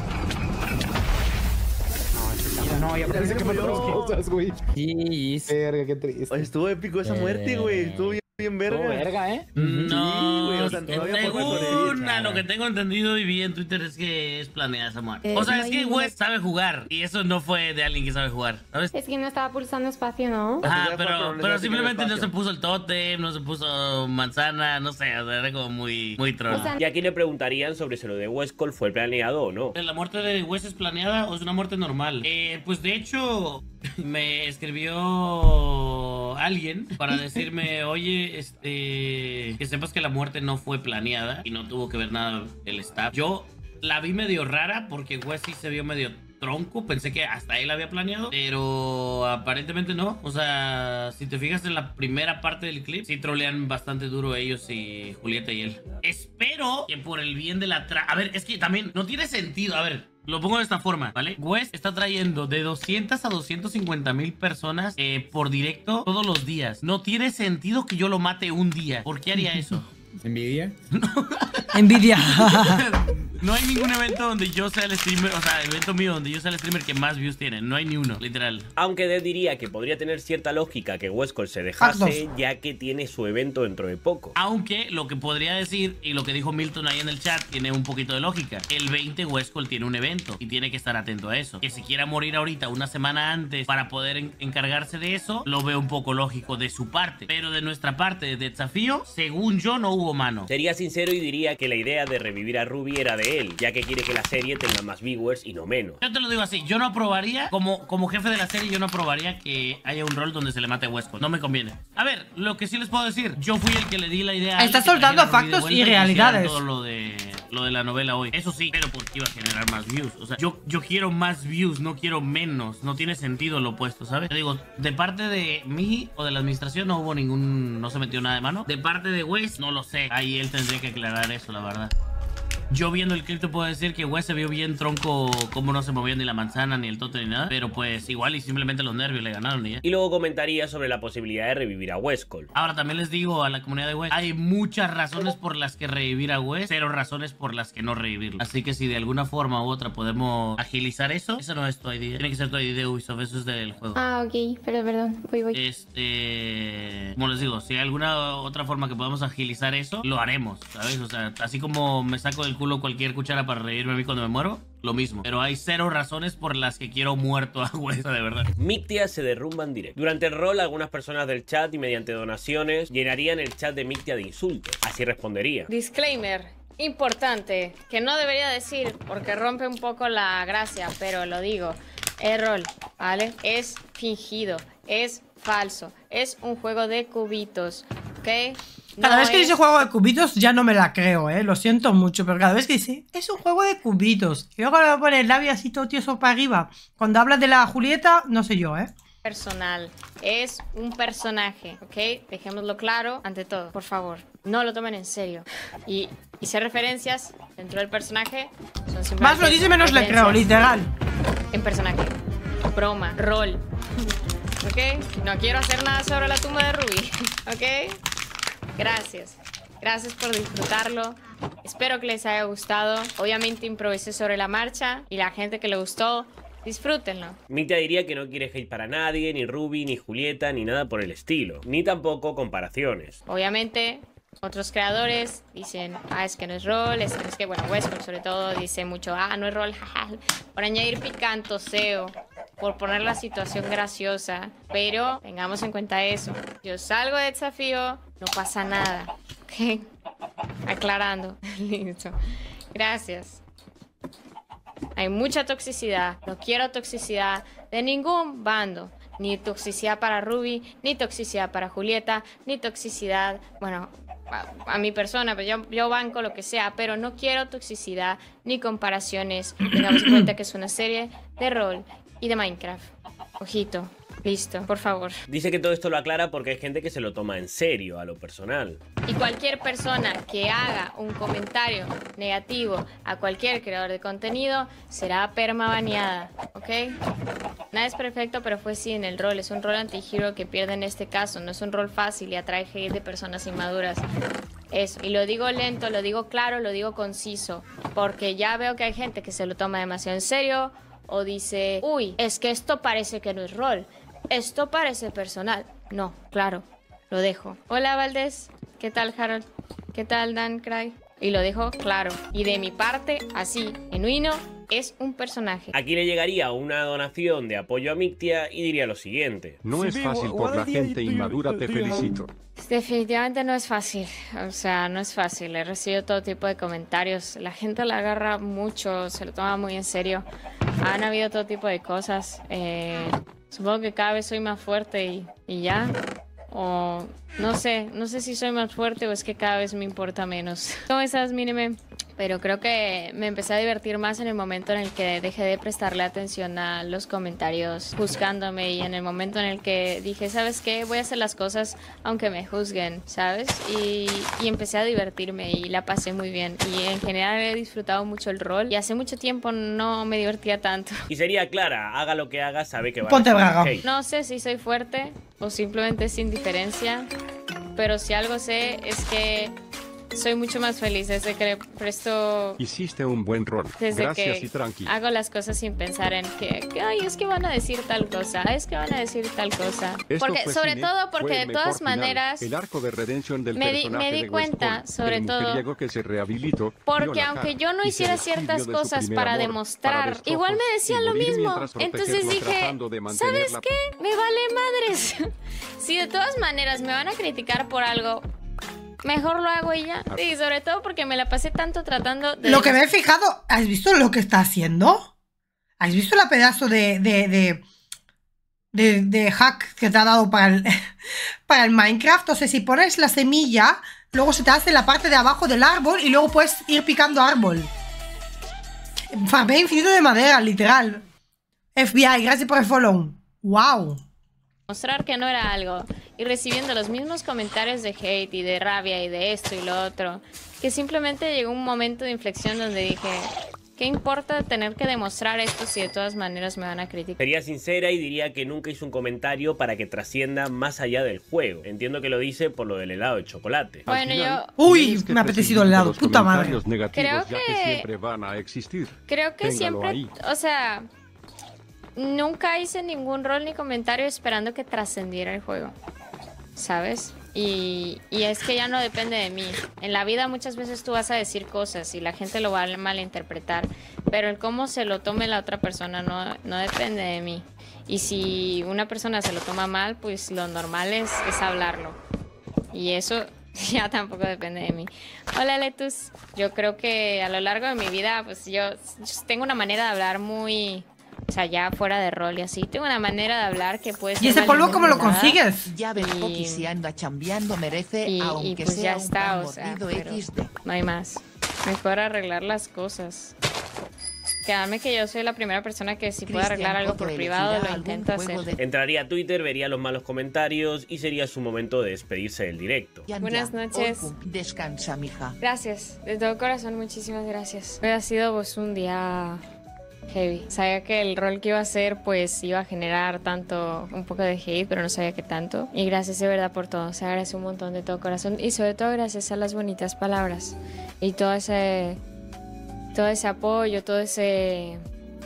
Speaker 5: No, ya parece que me lo cosas, güey. Sí, Verga, qué triste. estuvo épico esa muerte, güey. Estuvo
Speaker 8: bien bien verga. ¿eh? No, lo que tengo entendido y vi en Twitter es que es planeada esa muerte. Eh, o sea, es que Wes sabe jugar y eso no fue de alguien que sabe jugar,
Speaker 10: Es que no estaba pulsando espacio, ¿no? Ah, pero,
Speaker 8: pero, simplemente no se puso el tótem, no se puso manzana, no sé, o era como muy, muy troll.
Speaker 10: y aquí le
Speaker 2: preguntarían sobre si lo de West Cole fue planeado o no.
Speaker 8: ¿La muerte de Wes es planeada o es una muerte normal? Eh, pues de hecho, me escribió alguien para decirme, oye, este, que sepas que la muerte no fue planeada y no tuvo que ver nada el staff. Yo la vi medio rara porque Wesley se vio medio tronco. Pensé que hasta él había planeado, pero aparentemente no. O sea, si te fijas en la primera parte del clip, sí trolean bastante duro ellos y Julieta y él. Espero que por el bien de la tra... A ver, es que también no tiene sentido. A ver, lo pongo de esta forma, ¿vale? West está trayendo de 200 a 250 mil personas eh, por directo todos los días. No tiene sentido que yo lo mate un día. ¿Por qué haría eso? ¿Envidia?
Speaker 1: Envidia.
Speaker 8: no hay ningún evento donde yo sea el streamer, o sea, evento mío donde yo sea el streamer que más views tiene. No hay ni uno, literal.
Speaker 2: Aunque Dead diría que podría tener cierta lógica que Westcott se dejase, ya que tiene su evento dentro de poco.
Speaker 8: Aunque lo que podría decir y lo que dijo Milton ahí en el chat tiene un poquito de lógica. El 20 Westcott tiene un evento y tiene que estar atento a eso. Que si quiera morir ahorita una semana antes para poder encargarse de eso, lo veo un poco lógico de su parte. Pero de nuestra parte, de desafío, según yo, no hubo
Speaker 2: Sería sincero y diría que la idea de revivir a Ruby era de él, ya que quiere que la serie tenga más viewers y no menos.
Speaker 8: Yo te lo digo así, yo no aprobaría, como, como jefe de la serie, yo no aprobaría que haya un rol donde se le mate a No me conviene. A ver, lo que sí les puedo decir, yo fui el que le di la idea. Está soltando factos y realidades. Todo de lo de la novela hoy. Eso sí, pero porque iba a generar más views. O sea, yo, yo quiero más views, no quiero menos. No tiene sentido lo opuesto, ¿sabes? Te digo, de parte de mí o de la administración no hubo ningún... No se metió nada de mano. De parte de Wes, no lo sé. Ahí él tendría que aclarar eso, la verdad. Yo viendo el clip te puedo decir que, Wes se vio bien tronco como no se movía ni la manzana, ni el toto, ni nada. Pero pues igual y simplemente los nervios le ganaron y ¿eh? Y luego comentaría sobre la posibilidad de revivir a Wes, Cole. Ahora también les digo a la comunidad de Wes, hay muchas razones por las que revivir a Wes, pero razones por las que no revivirlo. Así que si de alguna forma u otra podemos agilizar eso, eso no es tu idea. Tiene que ser tu idea de Ubisoft, eso es del juego.
Speaker 10: Ah, ok, pero perdón, voy, voy.
Speaker 8: Este... Como les digo, si hay alguna otra forma que podamos agilizar eso, lo haremos, ¿sabes? O sea, así como me saco del cualquier cuchara para reírme a mí cuando me muero, lo mismo. Pero hay cero razones por las que quiero muerto a de verdad.
Speaker 2: Mictias se derrumban directo. Durante el rol, algunas personas del chat y mediante donaciones llenarían el chat de Mictia de insultos. Así respondería.
Speaker 10: Disclaimer. Importante, que no debería decir porque rompe un poco la gracia, pero lo digo. El rol, ¿vale? Es fingido, es falso, es un juego de cubitos, ¿ok? Cada vez que dice
Speaker 1: juego de cubitos ya no me la creo, ¿eh? Lo siento mucho, pero cada vez que dice, es un juego de cubitos. Y luego le pone el labio así todo para arriba. Cuando hablas de la Julieta, no sé yo, ¿eh?
Speaker 10: Personal. Es un personaje, ¿ok? Dejémoslo claro ante todo, por favor. No lo tomen en serio. Y hice referencias dentro del personaje. Son Más lo dice, menos le creo, literal. En personaje. Broma, rol. ¿Ok? No quiero hacer nada sobre la tumba de Ruby. ¿Ok? Gracias. Gracias por disfrutarlo. Espero que les haya gustado. Obviamente improvisé sobre la marcha y la gente que le gustó, disfrútenlo.
Speaker 2: Mita diría que no quiere hate para nadie, ni Ruby, ni Julieta, ni nada por el estilo. Ni tampoco comparaciones.
Speaker 10: Obviamente otros creadores dicen, ah, es que no es rol, es que, bueno, Westwood sobre todo dice mucho, ah, no es rol, por añadir picantoseo, por poner la situación graciosa, pero tengamos en cuenta eso. Yo salgo de desafío no pasa nada. Aclarando. Listo. Gracias. Hay mucha toxicidad. No quiero toxicidad de ningún bando. Ni toxicidad para Ruby, ni toxicidad para Julieta, ni toxicidad, bueno, a, mi persona, pero pues yo, banco lo que sea, pero no quiero toxicidad ni comparaciones. Tengamos en cuenta que es una serie de rol y de Minecraft. Ojito. Listo, por favor.
Speaker 2: Dice que todo esto lo aclara porque hay gente que se lo toma en serio, a lo personal.
Speaker 10: Y cualquier persona que haga un comentario negativo a cualquier creador de contenido será permabaneada, ¿ok? Nada es perfecto, pero fue sí en el rol. Es un rol antihero que pierde en este caso. No es un rol fácil y atrae gente de personas inmaduras. Eso, y lo digo lento, lo digo claro, lo digo conciso, porque ya veo que hay gente que se lo toma demasiado en serio o dice, uy, es que esto parece que no es rol. Esto parece personal. No, claro, lo dejo. Hola Valdés, ¿qué tal Harold? ¿Qué tal Dan Cry? Y lo dejo claro. Y de mi parte, así, Uino, es un personaje.
Speaker 2: Aquí le llegaría una donación de apoyo a Mictia y diría lo siguiente. No es fácil por la gente inmadura, te felicito.
Speaker 10: Definitivamente no es fácil, o sea, no es fácil. He recibido todo tipo de comentarios. La gente la agarra mucho, se lo toma muy en serio. Han habido todo tipo de cosas. Eh, supongo que cada vez soy más fuerte y, ya. O no sé, no sé si soy más fuerte o es que cada vez me importa menos. ¿Cómo estás, Mínime? pero creo que me empecé a divertir más en el momento en el que dejé de prestarle atención a los comentarios juzgándome y en el momento en el que dije, ¿sabes qué? Voy a hacer las cosas aunque me juzguen, ¿sabes? Y, empecé a divertirme y la pasé muy bien. Y en general he disfrutado mucho el rol y hace mucho tiempo no me divertía tanto.
Speaker 2: Y sería clara, haga lo que haga, sabe que va Ponte braga! No
Speaker 10: sé si soy fuerte o simplemente es indiferencia, pero si algo sé es que soy mucho más feliz desde que le presto.
Speaker 11: Hiciste un buen rol. Gracias y
Speaker 10: Hago las cosas sin pensar en que, ay, es que van a decir tal cosa, es que van a decir tal cosa. porque, sobre todo, porque de todas maneras. El
Speaker 11: arco de redención del me di, me di cuenta, sobre todo. Porque aunque yo no hiciera ciertas cosas para demostrar, igual
Speaker 10: me decían lo mismo. Entonces dije, ¿sabes qué? Me vale madres. si de todas maneras me van a criticar por algo, Mejor lo hago y Sí, sobre todo porque me la pasé tanto tratando
Speaker 1: de... Lo que me he fijado, ¿has visto lo que está haciendo? ¿Has visto la pedazo de, de, de... hack que te ha dado para el, para el Minecraft. O sea, si pones la semilla, luego se te hace la parte de abajo del árbol y luego puedes ir picando árbol. Farmé infinito de madera, literal. FBI, gracias por el follow. ¡Wow!
Speaker 10: que no era algo, y recibiendo los mismos comentarios de hate y de rabia y de esto y lo otro, que simplemente llegó un momento de inflexión donde dije, ¿Qué importa tener que demostrar esto si de todas maneras me van a criticar?
Speaker 2: Sería sincera y diría que nunca hizo un comentario para que trascienda más allá del juego. Entiendo que lo dice por lo del helado de chocolate. Bueno, yo...
Speaker 10: ¡Uy! Me ha apetecido
Speaker 1: el helado, puta madre.
Speaker 2: Creo que... siempre
Speaker 11: van a existir.
Speaker 10: Creo que siempre... O sea nunca hice ningún rol ni comentario esperando que trascendiera el juego, ¿sabes? Y, es que ya no depende de mí. En la vida muchas veces tú vas a decir cosas y la gente lo va a malinterpretar, pero el cómo se lo tome la otra persona no, no depende de mí. Y si una persona se lo toma mal, pues lo normal es, es hablarlo. Y eso ya tampoco depende de mí. Hola Letus, yo creo que a lo largo de mi vida, pues yo tengo una manera de hablar muy o sea, ya fuera de rol y así. Tengo una manera de hablar que puedes. ¿Y ese polvo cómo lo consigues? Ya ven merece, y, pues aunque sea ya está, o sea, pero No hay más. Mejor arreglar las cosas. Quédame que yo soy la primera persona que si puede arreglar algo por privado lo intento hacer.
Speaker 2: Entraría a Twitter, vería los malos comentarios y sería su momento de despedirse
Speaker 10: del directo. Buenas noches. Descansa, hija Gracias. De todo corazón, muchísimas gracias. Hoy ha sido pues, un día Heavy. Sabía que el rol que iba a hacer pues iba a generar tanto un poco de hate, pero no sabía que tanto. Y gracias de verdad por todo. Se agradece un montón de todo corazón y sobre todo gracias a las bonitas palabras y todo ese todo ese apoyo, todo ese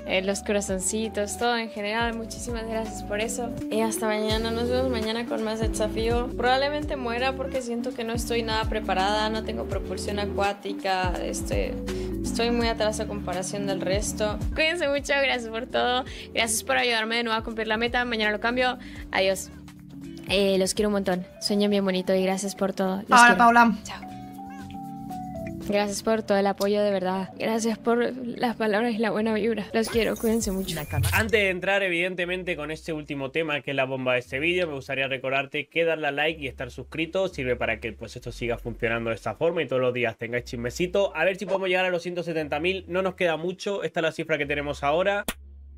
Speaker 10: eh, los corazoncitos, todo en general. Muchísimas gracias por eso. Y hasta mañana, nos vemos mañana con más desafío. Probablemente muera porque siento que no estoy nada preparada, no tengo propulsión acuática, este, estoy muy atrás a comparación del resto. Cuídense mucho, gracias por todo, gracias por ayudarme de nuevo a cumplir la meta. Mañana lo cambio. Adiós. Eh, los quiero un montón. sueño bien bonito y gracias por todo. Los Paula. Chao. Gracias por todo el apoyo, de verdad. Gracias por las palabras y la buena vibra. Los quiero, cuídense mucho.
Speaker 2: Antes de entrar, evidentemente, con este último tema que es la bomba de este vídeo, me gustaría recordarte que darle a like y estar suscrito sirve para que pues esto siga funcionando de esta forma y todos los días tengáis chismecito. A ver si podemos llegar a los 170.000. No nos queda mucho. Esta es la cifra que tenemos ahora.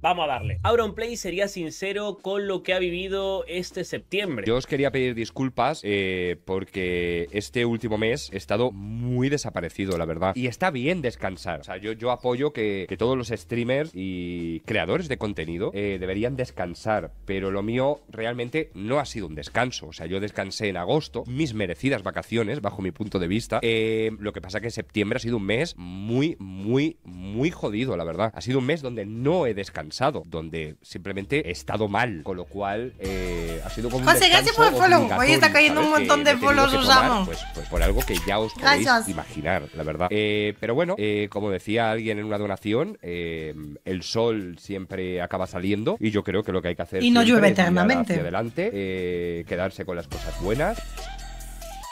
Speaker 2: Vamos a darle. Auron Play sería sincero con lo que ha vivido este septiembre.
Speaker 11: Yo os quería pedir disculpas eh, porque este último mes he estado muy desaparecido, la verdad. Y está bien descansar. O sea, yo, apoyo que, todos los streamers y creadores de contenido eh, deberían descansar. Pero lo mío realmente no ha sido un descanso. O sea, yo descansé en agosto, mis merecidas vacaciones, bajo mi punto de vista. Eh, lo que pasa es que septiembre ha sido un mes muy, muy, muy jodido, la verdad. Ha sido un mes donde no he descansado donde simplemente he estado mal, con lo cual eh, ha sido como un gracias por Hoy está cayendo un montón de polos usamos pues, pues, por algo que ya os podéis imaginar, la verdad. Eh, pero bueno, eh, como decía alguien en una donación, el sol siempre acaba saliendo y yo creo que lo que hay que hacer y no llueve eternamente. adelante, quedarse con las cosas buenas.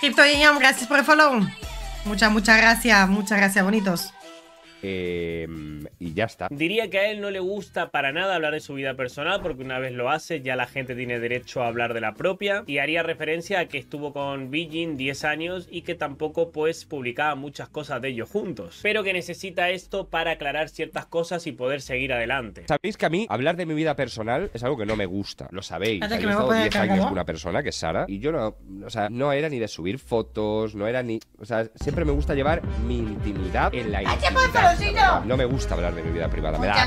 Speaker 1: Crypto gracias por el follow. Muchas, muchas gracias, muchas gracias, bonitos.
Speaker 11: Eh, y ya está.
Speaker 2: Diría que a él no le gusta para nada hablar de su vida personal, porque una vez lo hace, ya la gente tiene derecho a hablar de la propia. Y haría referencia a que estuvo con Beijing 10 años y que tampoco pues publicaba muchas cosas de ellos juntos. Pero que necesita esto para aclarar ciertas cosas y poder seguir adelante.
Speaker 11: Sabéis que a mí hablar de mi vida personal es algo que no me gusta, lo sabéis. he estado 10 años con una persona que es Sara y yo no, o sea, no era ni de subir fotos, no era ni, o sea, siempre me gusta llevar mi intimidad en la intimidad. No me gusta hablar de mi vida privada. Me da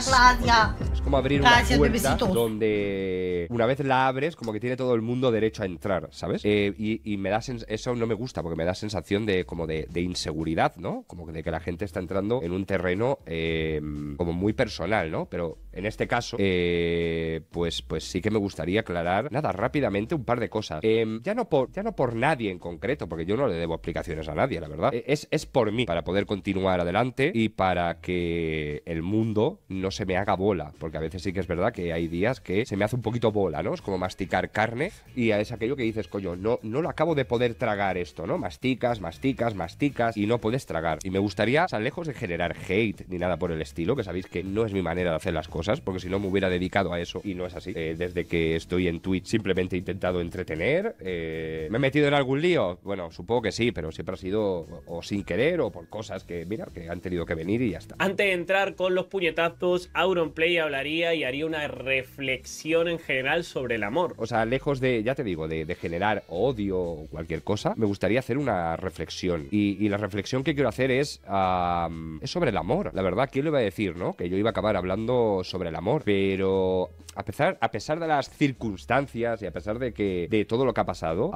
Speaker 11: Es como abrir una puerta donde una vez la abres, como que tiene todo el mundo derecho a entrar, ¿sabes? Eh, y, y, me da eso no me gusta porque me da sensación de como de, inseguridad, ¿no? Como de que la gente está entrando en un terreno em, como muy personal, ¿no? Pero en este caso, eh, pues, pues sí que me gustaría aclarar, nada, rápidamente un par de cosas. Em, ya, no por, ya no por nadie en concreto, porque yo no le debo explicaciones a nadie, la verdad. E-, es, es por mí, para poder continuar adelante y para para que el mundo no se me haga bola, porque a veces sí que es verdad que hay días que se me hace un poquito bola, ¿no? Es como masticar carne y es aquello que dices, coño, no, no lo acabo de poder tragar esto, ¿no? Masticas, masticas, masticas y no puedes tragar. Y me gustaría, tan lejos de generar hate ni nada por el estilo, que sabéis que no es mi manera de hacer las cosas, porque si no me hubiera dedicado a eso y no es así. Eh, desde que estoy en Twitch simplemente he intentado entretener. Eh, ¿Me he metido en algún lío? Bueno, supongo que sí, pero siempre ha sido o sin querer o por cosas que, mira, que han tenido que venir y ya está.
Speaker 2: Antes de entrar con los puñetazos, Play hablaría y haría una reflexión en general sobre el amor.
Speaker 11: O sea, lejos de, ya te digo, de, generar odio o cualquier cosa, me gustaría hacer una reflexión. Y, la reflexión que quiero hacer es, sobre el amor. La verdad, ¿qué lo iba a decir, no? Que yo iba a acabar hablando sobre el amor. Pero a pesar, a pesar de las circunstancias y a pesar de que de todo lo que ha pasado,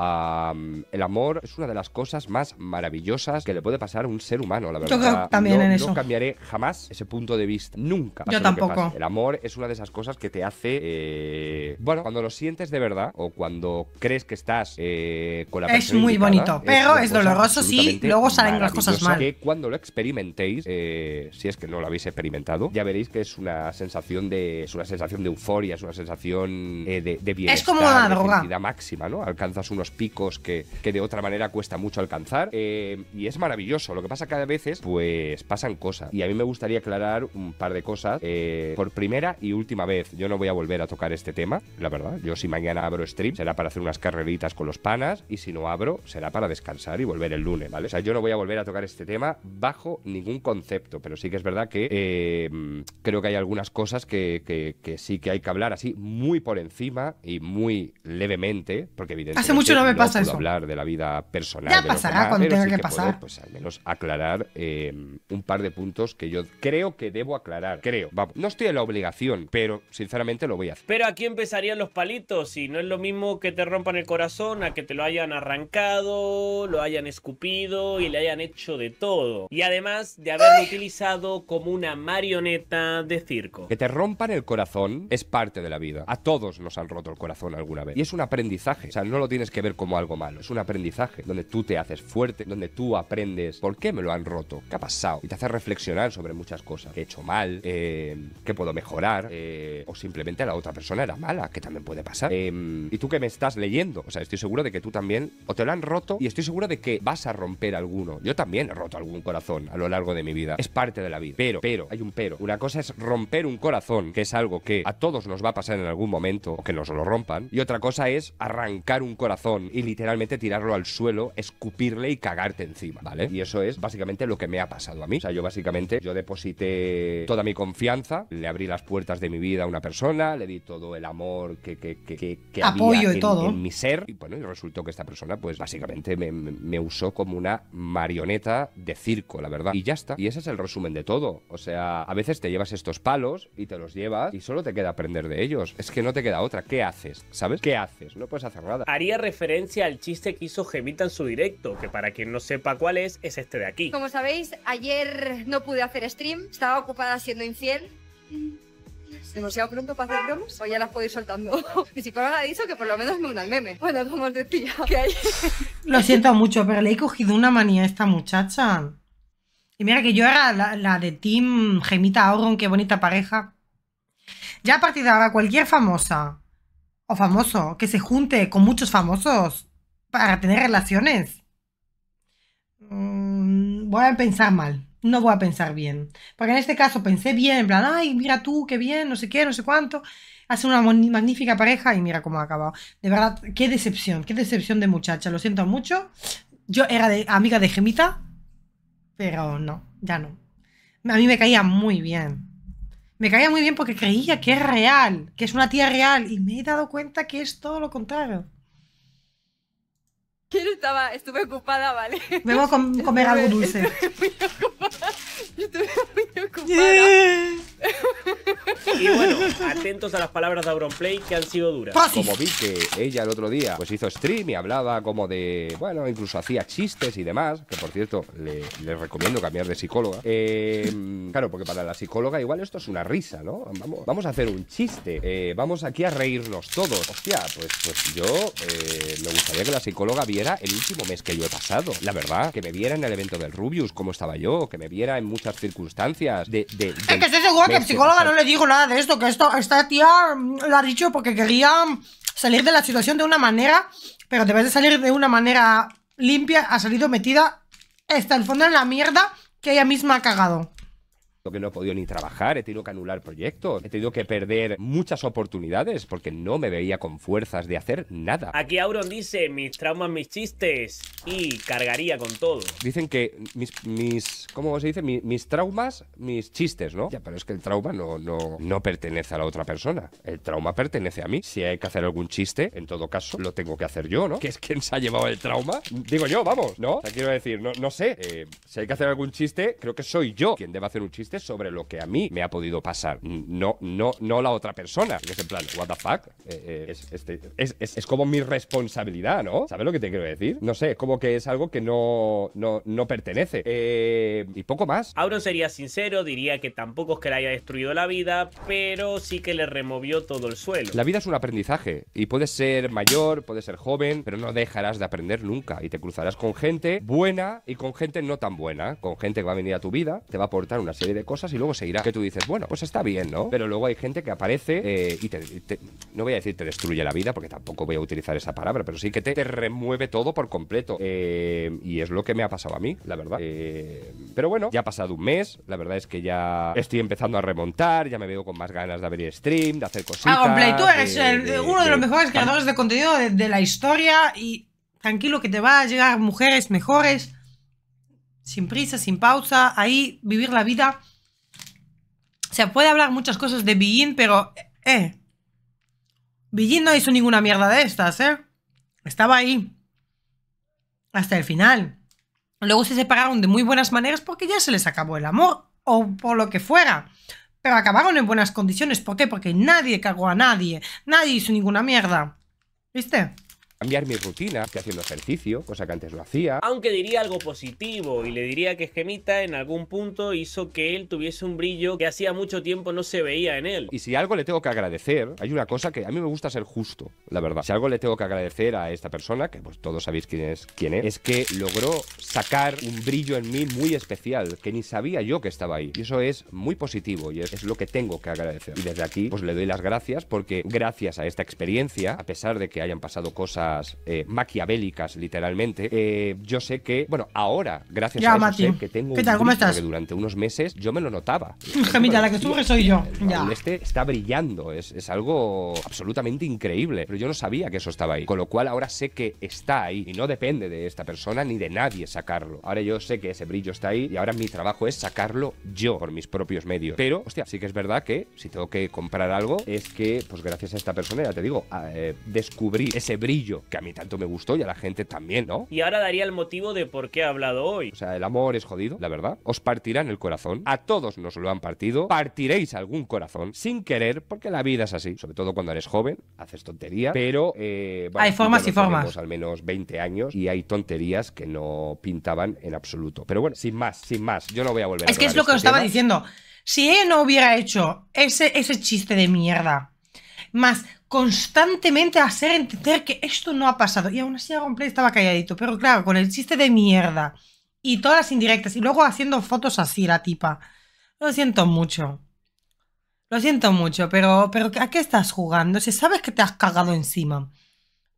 Speaker 11: el amor es una de las cosas más maravillosas que le puede pasar a un ser humano, la verdad. Yo también en eso haré jamás ese punto de vista. Nunca. Yo tampoco. El amor es una de esas cosas que te hace. Eh, bueno, cuando lo sientes de verdad o cuando crees que estás eh, con la persona. Es muy bonito, pero es, doloroso si luego salen las cosas mal. que cuando lo experimentéis, eh, si es que no lo habéis experimentado, ya veréis que es una sensación de. Es una sensación de euforia, es una sensación de, bienestar. Es como máxima, ¿no? Alcanzas unos picos que, que de otra manera cuesta mucho alcanzar. y es maravilloso. Lo que pasa que a veces, pues pasan cosas y a mí me gustaría aclarar un par de cosas. Eh, por primera y última vez, yo no voy a volver a tocar este tema, la verdad. Yo si mañana abro stream será para hacer unas carreritas con los panas y si no abro será para descansar y volver el lunes, ¿vale? O sea, yo no voy a volver a tocar este tema bajo ningún concepto, pero sí que es verdad que eh, creo que hay algunas cosas que, sí que hay que hablar así muy por encima y muy levemente, porque evidentemente Hace mucho no me pasa puedo hablar de la vida personal. Ya pasará cuando tenga que, pasar. pues al menos aclarar eh, un par de puntos que yo creo que debo aclarar. Creo, No estoy en la obligación, pero sinceramente lo voy a hacer. Pero
Speaker 2: aquí empezarían los palitos y no es lo mismo que te rompan el corazón a que te lo hayan arrancado, lo hayan escupido y le hayan hecho de todo. Y además de haberlo utilizado como una marioneta de circo. Que
Speaker 11: te rompan el corazón es parte de la vida. A todos nos han roto el corazón alguna vez. Y es un aprendizaje. O sea, no lo tienes que ver como algo malo. Es un aprendizaje donde tú te haces fuerte, donde tú aprendes por qué me lo han roto, qué ha pasado. Y te hace reflexionar sobre muchas cosas que he hecho mal, eh, que puedo mejorar, eh, o simplemente la otra persona era mala, que también puede pasar. Eh, y tú que me estás leyendo, o sea, estoy seguro de que tú también, o te lo han roto, y estoy seguro de que vas a romper alguno. Yo también he roto algún corazón a lo largo de mi vida. Es parte de la vida. Pero, pero, hay un pero. Una cosa es romper un corazón, que es algo que a todos nos va a pasar en algún momento, o que nos lo rompan. Y otra cosa es arrancar un corazón y literalmente tirarlo al suelo, escupirle y cagarte encima, ¿vale? Y eso es básicamente lo que me ha pasado a mí. O sea, yo básicamente yo deposité toda mi confianza, le abrí las puertas de mi vida a una persona, le di todo el amor que, Apoyo había en, todo. mi ser. Y bueno, y resultó que esta persona, pues básicamente me, me usó como una marioneta de circo, la verdad. Y ya está. Y ese es el resumen de todo. O sea, a veces te llevas estos palos y te los llevas y solo te queda aprender de ellos. Es que no te queda otra. ¿Qué haces? ¿Sabes? ¿Qué haces? No puedes hacer nada. Haría referencia al chiste que hizo Gemita en
Speaker 2: su directo, que para quien no sepa cuál es, es este de aquí.
Speaker 7: Como sabéis, ayer no pude hacer stream, estaba ocupada siendo infiel. Demasiado pronto para hacer bromas o ya las podéis ir
Speaker 1: soltando. si psicóloga ha dicho que por lo menos me una al meme. Bueno, como os decía, Lo siento mucho, pero le he cogido una manía a esta muchacha. Y mira que yo era la, de Team Gemita Auron, qué bonita pareja. Ya a partir de ahora, cualquier famosa o famoso que se junte con muchos famosos para tener relaciones, mm, voy a pensar mal no voy a pensar bien. Porque en este caso pensé bien, en plan, ay, mira tú, qué bien, no sé qué, no sé cuánto. Hace una magnífica pareja y mira cómo ha acabado. De verdad, qué decepción, qué decepción de muchacha. Lo siento mucho. Yo era amiga de Gemita, pero no, ya no. A mí me caía muy bien. Me caía muy bien porque creía que es real, que es una tía real. Y me he dado cuenta que es todo lo contrario. Quiero estaba, estuve ocupada, ¿vale? Vamos a comer algo dulce. Estoy muy ocupada. Yo te veo muy
Speaker 2: ocupada. Y bueno, atentos a las palabras de Play que han sido duras. Como vi
Speaker 11: que ella el otro día pues hizo stream y hablaba como de. Bueno, incluso hacía chistes y demás. Que por cierto, les recomiendo cambiar de psicóloga. Em, claro, porque para la psicóloga igual esto es una risa, ¿no? Vamos, a hacer un chiste. Eh, vamos aquí a reírnos todos. Hostia, pues, pues yo eh, me gustaría que la psicóloga viera el último mes que yo he pasado. La verdad, que me viera en el evento del Rubius, cómo estaba yo, que me viera en muchas circunstancias. De, es que estoy seguro que el psicólogo no le
Speaker 1: dijo nada de esto, que esto, esta tía mm, lo ha dicho porque quería mm, salir de la situación de una manera, pero vez de salir de una manera limpia, ha salido metida hasta el fondo en la mierda que ella misma ha cagado
Speaker 11: que no he podido ni trabajar, he tenido que anular proyectos, he tenido que perder muchas oportunidades porque no me veía con fuerzas de hacer nada.
Speaker 2: Aquí Auron dice, mis traumas, mis chistes y cargaría con todo.
Speaker 11: Dicen que mis, ¿cómo se dice? Mis, traumas, mis chistes, ¿no? Ya, pero es que el trauma no, no, pertenece a la otra persona. El trauma pertenece a mí. Si hay que hacer algún chiste, en todo caso, lo tengo que hacer yo, ¿no? Que es quien se ha llevado el trauma. Digo yo, vamos, ¿no? O quiero decir, no, no sé. Eh, si hay que hacer algún chiste, creo que soy yo quien debe hacer un chiste sobre lo que a mí me ha podido pasar. No, no, no la otra persona. Es en plan, what the fuck? Eh, eh, este, es, es, como mi responsabilidad, ¿no? ¿Sabes lo que te quiero decir? No sé, es como que es algo que no, no, pertenece. Eh, y poco más. Auron sería sincero,
Speaker 2: diría que tampoco es que le haya destruido la vida, pero sí que le removió todo el suelo. La
Speaker 11: vida es un aprendizaje y puedes ser mayor, puedes ser joven, pero no dejarás de aprender nunca y te cruzarás con gente buena y con gente no tan buena, con gente que va a venir a tu vida, te va a aportar una serie de cosas y luego se irá. Que tú dices, bueno, pues está bien, ¿no? Pero luego hay gente que aparece eh, y te, no voy a decir te destruye la vida, porque tampoco voy a utilizar esa palabra, pero sí que te, remueve todo por completo. Eh, y es lo que me ha pasado a mí, la verdad. Eh, pero bueno, ya ha pasado un mes, la verdad es que ya estoy empezando a remontar, ya me veo con más ganas de abrir stream, de hacer cositas. Ah, play. tú eres uno de, los mejores creadores
Speaker 1: de contenido de, de la historia y tranquilo que te va a llegar mujeres mejores, sin prisa, sin pausa, ahí vivir la vida se puede hablar muchas cosas de Billin pero... Eh. no hizo ninguna mierda de estas, ¿eh? Estaba ahí. Hasta el final. Luego se separaron de muy buenas maneras porque ya se les acabó el amor. O por lo que fuera. Pero acabaron en buenas condiciones. ¿Por qué? Porque nadie cagó a nadie. Nadie hizo ninguna mierda. ¿Viste?
Speaker 11: cambiar mi rutina, estoy haciendo ejercicio, cosa que antes no hacía.
Speaker 2: Aunque diría algo positivo y le diría que Gemita en algún punto hizo que él
Speaker 11: tuviese un brillo que hacía mucho tiempo no se veía en él. Y si algo le tengo que agradecer, hay una cosa que a mí me gusta ser justo, la verdad. Si algo le tengo que agradecer a esta persona, que pues todos sabéis quién es, quién es, es que logró sacar un brillo en mí muy especial, que ni sabía yo que estaba ahí. Y eso es muy positivo y es lo que tengo que agradecer. Y desde aquí, pues le doy las gracias porque gracias a esta experiencia, a pesar de que hayan pasado cosas eh, maquiavélicas, literalmente, eh, yo sé que, bueno, ahora, gracias a eso, que tengo que durante unos meses yo me lo notaba. Gemita, la que soy yo. este está brillando, es, algo absolutamente increíble, pero yo no sabía que eso estaba ahí. Con lo cual ahora sé que está ahí y no depende de esta persona ni de nadie sacarlo. Ahora yo sé que ese brillo está ahí y ahora mi trabajo es sacarlo yo por mis propios medios. Pero, hostia, sí que es verdad que si tengo que comprar algo es que, pues gracias a esta persona, ya te digo, eh, descubrí ese brillo que a mí tanto me gustó y a la gente también, ¿no? Y ahora daría el motivo de por qué he hablado hoy. O sea, el amor es jodido, la verdad. Os en el corazón. A todos nos lo han partido. Partiréis algún corazón sin querer, porque la vida es así. Sobre todo cuando eres joven, haces tontería, pero. Eh, hay formas y formas. Al menos 20 años y hay tonterías que no pintaban en absoluto. Pero bueno, sin más, sin más. Yo no voy a volver a Es que es lo que este os estaba diciendo.
Speaker 1: Si él no hubiera hecho ese, ese chiste de mierda más constantemente hacer entender que esto no ha pasado. Y aún así Aaron Play estaba calladito, pero claro, con el chiste de mierda y todas las indirectas y luego haciendo fotos así la tipa. Lo siento mucho. Lo siento mucho, pero, pero ¿a qué estás jugando? Si sabes que te has cagado encima.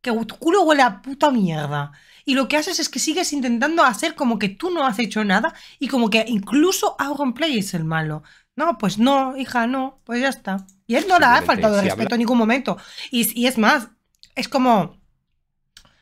Speaker 1: Que tu culo huele a puta mierda. Y lo que haces es que sigues intentando hacer como que tú no has hecho nada y como que incluso Auronplay Play es el malo. No, pues no, hija, no, pues ya está. Y él no la ha faltado de respeto en ningún momento. Y, es más, es como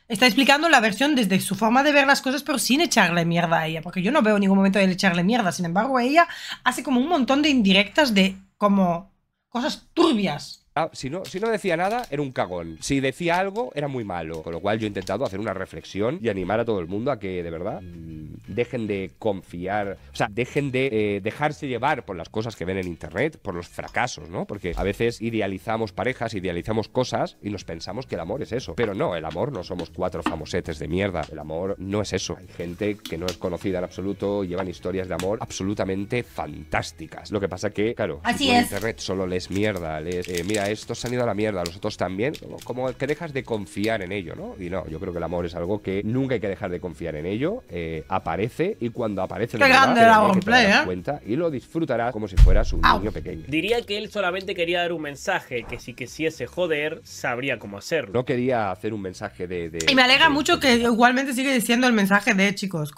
Speaker 1: está explicando la versión desde su forma de ver las cosas, pero sin echarle mierda a ella, porque yo no veo ningún momento de echarle mierda. Sin embargo, ella hace como un montón de indirectas de como cosas turbias
Speaker 11: Ah, si, no, si no decía nada, era un cagón. Si decía algo, era muy malo. Con lo cual yo he intentado hacer una reflexión y animar a todo el mundo a que, de verdad, mm, dejen de confiar, o sea, dejen de eh, dejarse llevar por las cosas que ven en Internet, por los fracasos, ¿no? Porque a veces idealizamos parejas, idealizamos cosas y nos pensamos que el amor es eso. Pero no, el amor no somos cuatro famosetes de mierda. El amor no es eso. Hay gente que no es conocida en absoluto, llevan historias de amor absolutamente fantásticas. Lo que pasa que, claro, en Internet solo les mierda, les... Eh, estos han ido a la mierda, los otros también, como, que dejas de confiar en ello, ¿no? Y no, yo creo que el amor es algo que nunca hay que dejar de confiar en ello, eh, aparece y cuando aparece... ¡Qué grande ¿eh? Cuenta y lo disfrutarás como si fueras un niño pequeño.
Speaker 2: Diría que él solamente quería dar un mensaje, que si quisiese joder,
Speaker 11: sabría cómo hacerlo. No quería hacer un mensaje de... y me
Speaker 1: alegra mucho que igualmente sigue diciendo el mensaje de, chicos,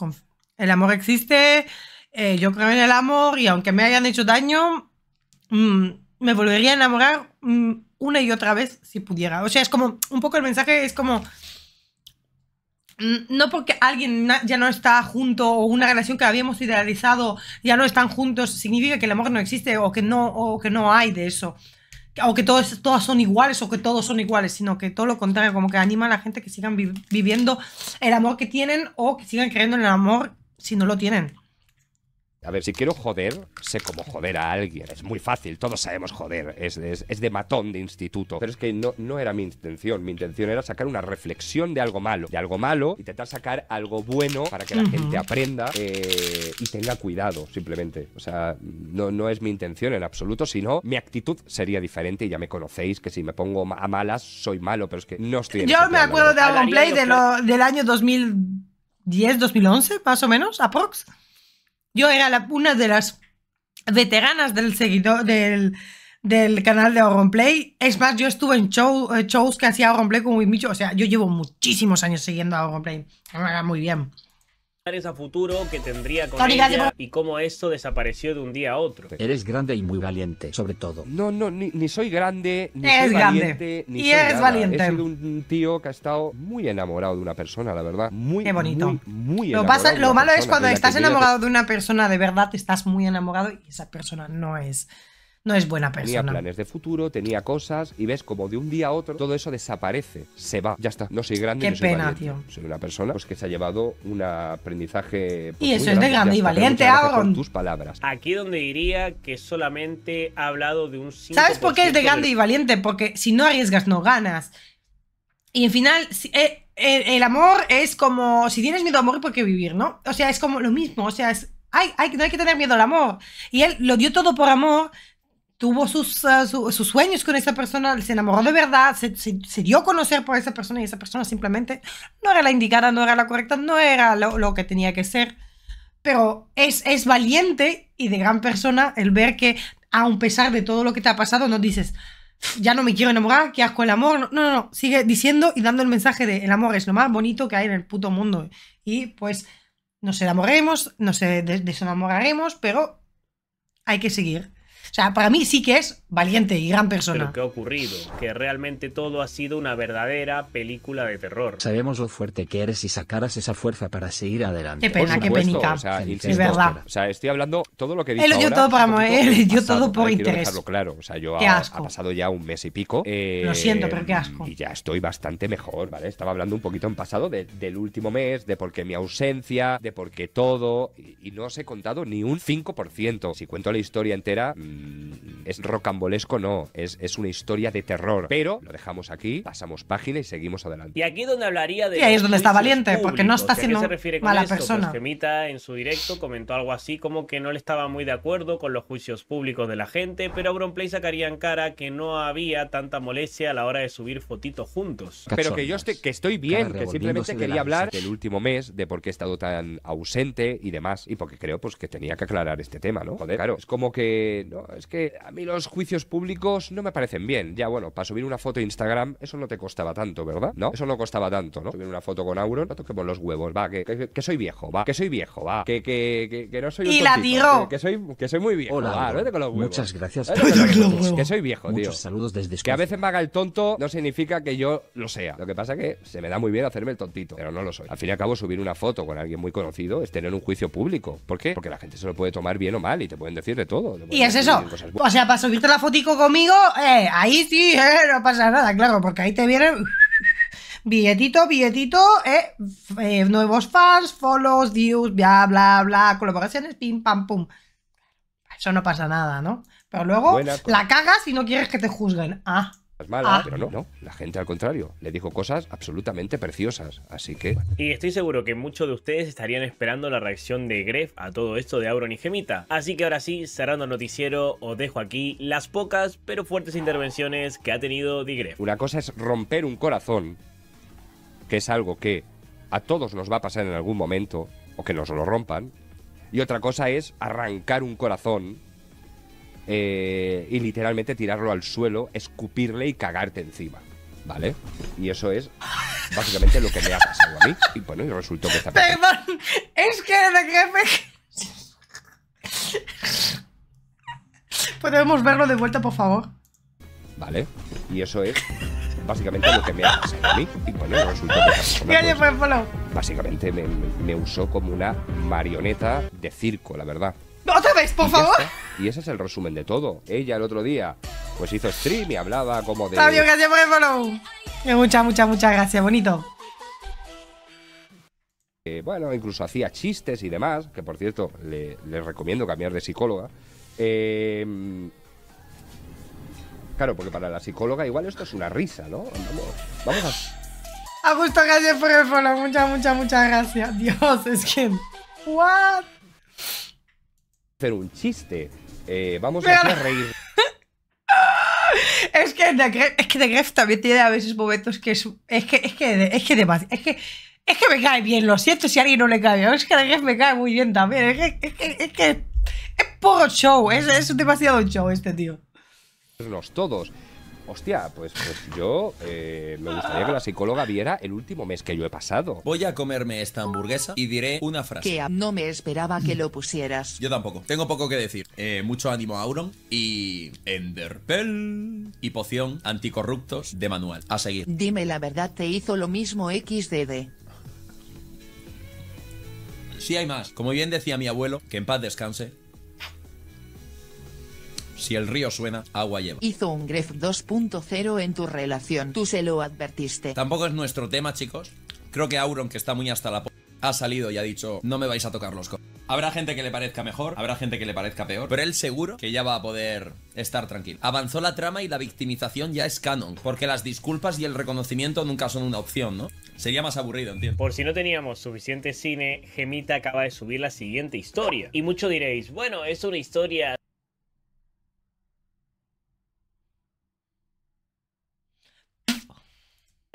Speaker 1: el amor existe, eh, yo creo en el amor y aunque me hayan hecho daño... Mmm, me volvería a enamorar mm, una y otra vez si pudiera. O sea, es como, un poco el mensaje es como, no porque alguien ya no está junto o una relación que habíamos idealizado ya no están juntos, significa que el amor no existe o que no, o que no hay de eso. O que todos, todas son iguales o que todos son iguales, sino que todo lo contrario, como que anima a la gente que sigan viviendo el amor que tienen o que sigan creyendo en el amor si no lo tienen.
Speaker 11: A ver, si quiero joder, sé cómo joder a alguien. Es muy fácil, todos sabemos joder. Es, es, de matón de instituto. Pero es que no, no era mi intención. Mi intención era sacar una reflexión de algo malo. De algo malo, intentar sacar algo bueno para que la gente aprenda eh, y tenga cuidado, simplemente. O sea, no, no es mi intención en absoluto, sino mi actitud sería diferente y ya me conocéis que si me pongo a malas, soy malo, pero es que no estoy... Yo me acuerdo de algún Play del
Speaker 1: año 2010, 2011, más o menos, aprox. Yo era una de las veteranas del seguidor del, canal de Play. Es más, yo estuve en eh, shows que hacía Play con Wimicho. O sea, yo llevo muchísimos años siguiendo a Auronplay. Me muy bien.
Speaker 2: ...esa futuro que tendría con y cómo esto desapareció de un día a otro.
Speaker 11: Eres grande y muy valiente, sobre todo. No, no, ni, soy grande, ni soy valiente,
Speaker 1: ni y es valiente.
Speaker 11: un tío que ha estado muy enamorado de una persona, la verdad. Muy, bonito. Muy, lo, malo es cuando estás enamorado
Speaker 1: de una persona, de verdad, estás muy enamorado y esa persona no es no es buena persona. Tenía planes
Speaker 11: de futuro, tenía cosas y ves como de un día a otro todo eso desaparece, se va, ya está. No soy grande, Qué no pena, tío. Soy una persona pues, que se ha llevado un aprendizaje. Pues, y eso es de grande y valiente, Aaron. Tus palabras.
Speaker 2: Aquí donde diría que solamente ha hablado de un. ¿Sabes por qué es de grande y
Speaker 1: valiente? Porque si no arriesgas, no ganas. Y en final, eh, eh, el, amor es como. Si tienes miedo al amor, ¿por qué vivir, no? O sea, es como lo mismo. O sea, es, no hay que tener miedo al amor. Y él lo dio todo por amor, tuvo sus, ah, sus sueños con esa persona, se enamoró de verdad, se, se, dio a conocer por esa persona y esa persona simplemente no era la indicada, no era la correcta, no era lo, que tenía que ser. Pero es, es valiente y de gran persona el ver que, a pesar de todo lo que te ha pasado, no dices, ya no me quiero enamorar, qué asco el amor. No, no, no, sigue diciendo y dando el mensaje de el amor es lo más bonito que hay en el puto mundo. Y pues nos enamoraremos, nos eh, desenamoraremos, pero hay que seguir. O sea, para mí sí que es valiente y gran persona. Pero
Speaker 2: ¿qué ha ocurrido? Que realmente todo ha sido una verdadera película de terror.
Speaker 6: Sabemos lo fuerte que eres y sacaras esa fuerza
Speaker 11: para seguir adelante. Qué pena, qué penica. O es verdad. O sea, estoy hablando todo lo que dice Él todo yo todo por interés. claro. O sea, yo ha, pasado ya un mes y pico. lo siento, pero qué eh, asco. Y ya estoy bastante mejor, ¿vale? Estaba hablando un poquito en pasado del último mes, de por qué mi ausencia, de por qué todo. Y, no os he contado ni un 5%. Si cuento la historia entera, mm, es rocambolesco, no, es, una historia de terror. Pero lo dejamos aquí, pasamos página y seguimos adelante.
Speaker 2: Y aquí donde hablaría de... Y ahí es donde está valiente, porque no está siendo mala pues persona. en su directo comentó algo así como que no le estaba muy de acuerdo con los juicios públicos de la
Speaker 11: gente, pero Auronplay
Speaker 2: sacaría en cara que no había tanta molestia a la hora de subir fotitos juntos. Pero que yo estoy, que
Speaker 11: estoy bien, que simplemente quería hablar del último mes, de por qué he estado tan ausente y demás, y porque creo pues que tenía que aclarar este tema, ¿no? claro, es como que es que a mí los juicios públicos no me parecen bien. Ya, bueno, para subir una foto a Instagram, eso no te costaba tanto, ¿verdad? ¿No? Eso no costaba tanto, ¿no? Subir una foto con Auron, no toquemos los huevos, va, que, soy viejo, va, que soy viejo, va, que, que, que no soy un Y la tiro. Que, soy, que soy muy viejo, Hola, no Muchas gracias. Que soy viejo, tío. Muchos saludos desde Escocia. Que a veces me haga el tonto no significa que yo lo sea. Lo que pasa es que se me da muy bien hacerme el tontito, pero no lo soy. Al fin y al cabo, subir una foto con alguien muy conocido es tener un juicio público. ¿Por qué? Porque la gente se lo puede tomar bien o mal y te pueden decir de todo.
Speaker 1: Y es eso. O sea, para subirte la fotico conmigo, eh, ahí sí, eh, no pasa nada, claro, porque ahí te vienen billetito, billetito, eh, nuevos fans, follows, views, bla, bla, bla, colaboraciones, pim, pam, pum. Eso no pasa nada, ¿no? Pero luego la cagas y no quieres que te juzguen. Ah malas, ah. pero
Speaker 11: no, La gente, al contrario, le dijo cosas absolutamente preciosas. Así que. Y
Speaker 2: estoy seguro que muchos de ustedes estarían esperando la reacción de Gref a todo esto de Auron y Gemita. Así que ahora sí, cerrando el noticiero, os dejo aquí las pocas pero fuertes intervenciones que ha tenido Digref.
Speaker 11: Una cosa es romper un corazón, que es algo que a todos nos va a pasar en algún momento, o que nos lo rompan. Y otra cosa es arrancar un corazón eh, y literalmente tirarlo al suelo, escupirle y cagarte encima. ¿Vale? Y eso es básicamente lo que me ha pasado a mí. Y bueno, y resultó que
Speaker 1: es que de jefe... ¿Podemos verlo de vuelta, por favor?
Speaker 11: Vale, y eso es básicamente lo que me ha pasado a mí. Y bueno, resultó que esta persona, pues, pues, Básicamente me usó como una marioneta de circo, la verdad.
Speaker 1: ¡Otra vez, por favor!
Speaker 11: Y ese es el resumen de todo. Ella el otro día pues hizo stream y hablaba como de... gracias
Speaker 1: por el follow. Eh, muchas, muchas, muchas gracias. Bonito.
Speaker 11: Eh, bueno, incluso hacía chistes y demás, que por cierto, les recomiendo cambiar de psicóloga. Em, claro, porque para la psicóloga igual esto es una risa, ¿no? Vamos, vamos
Speaker 1: a... gusto, gracias por el follow. Muchas, muchas, muchas gracias. Dios, es que... ¿What?
Speaker 11: hacer un chiste. Eh, vamos a reír.
Speaker 1: es, que The Gref, es que The Gref también tiene a veces momentos que es. Es que, es que, es que Es que, es que me cae bien, lo siento si a alguien no le cae bien. Es que The Gref me cae muy bien también. Es que. Es, que, es, show. Es, es demasiado show este tío.
Speaker 11: Los todos hostia, pues, pues yo
Speaker 6: eh, me gustaría que la psicóloga viera el último mes que yo he pasado. Voy a comerme esta hamburguesa y diré una frase. Que
Speaker 7: no me esperaba que lo pusieras.
Speaker 6: Yo tampoco. Tengo poco que decir. Eh, mucho ánimo a Auron y Enderpel y poción anticorruptos de manual. A seguir.
Speaker 7: Dime la verdad, te hizo lo mismo XDD.
Speaker 6: Sí hay más. Como bien decía mi abuelo, que en paz descanse, si el río suena, agua lleva.
Speaker 7: Hizo un Gref 2.0 en tu relación. Tú
Speaker 6: se lo advertiste. Tampoco es nuestro tema, chicos. Creo que Auron, que está muy hasta la... ha salido y ha dicho, no me vais a tocar los... Co Habrá gente que le parezca mejor, habrá gente que le parezca peor, pero él seguro que ya va a poder estar tranquilo. Avanzó la trama y la victimización ya es canon, porque las disculpas y el reconocimiento nunca son una opción, ¿no? Sería más aburrido, entiendo. Por si no teníamos suficiente
Speaker 2: cine, Gemita acaba de subir la siguiente historia. Y mucho diréis, bueno, es una historia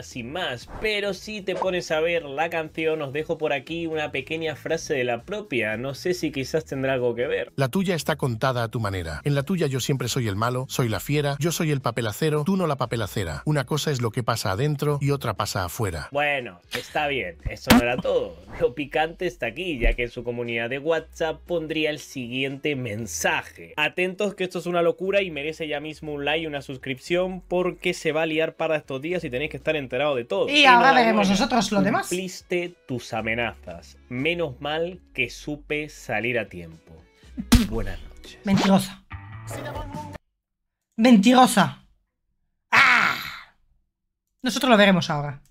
Speaker 2: sin más, pero si te pones a ver la canción, os dejo por aquí una pequeña frase de la propia, no sé si quizás tendrá algo que ver.
Speaker 8: La tuya está contada a tu manera. En la tuya yo siempre soy el malo, soy la fiera, yo soy el papelacero, tú no la papelacera. Una cosa es lo que pasa adentro y otra pasa afuera.
Speaker 2: Bueno, está bien, eso no era todo. Lo picante está aquí, ya que en su comunidad de WhatsApp pondría el siguiente mensaje. Atentos que esto es una locura y merece ya mismo un like y una suscripción porque se va a liar para estos días y tenéis que estar en de todo. Y ahora veremos nosotros lo demás. Cumpliste tus amenazas. Menos mal que supe salir a tiempo. Buenas noches.
Speaker 1: Mentirosa. Mentirosa. ¡Ah! Nosotros lo veremos ahora.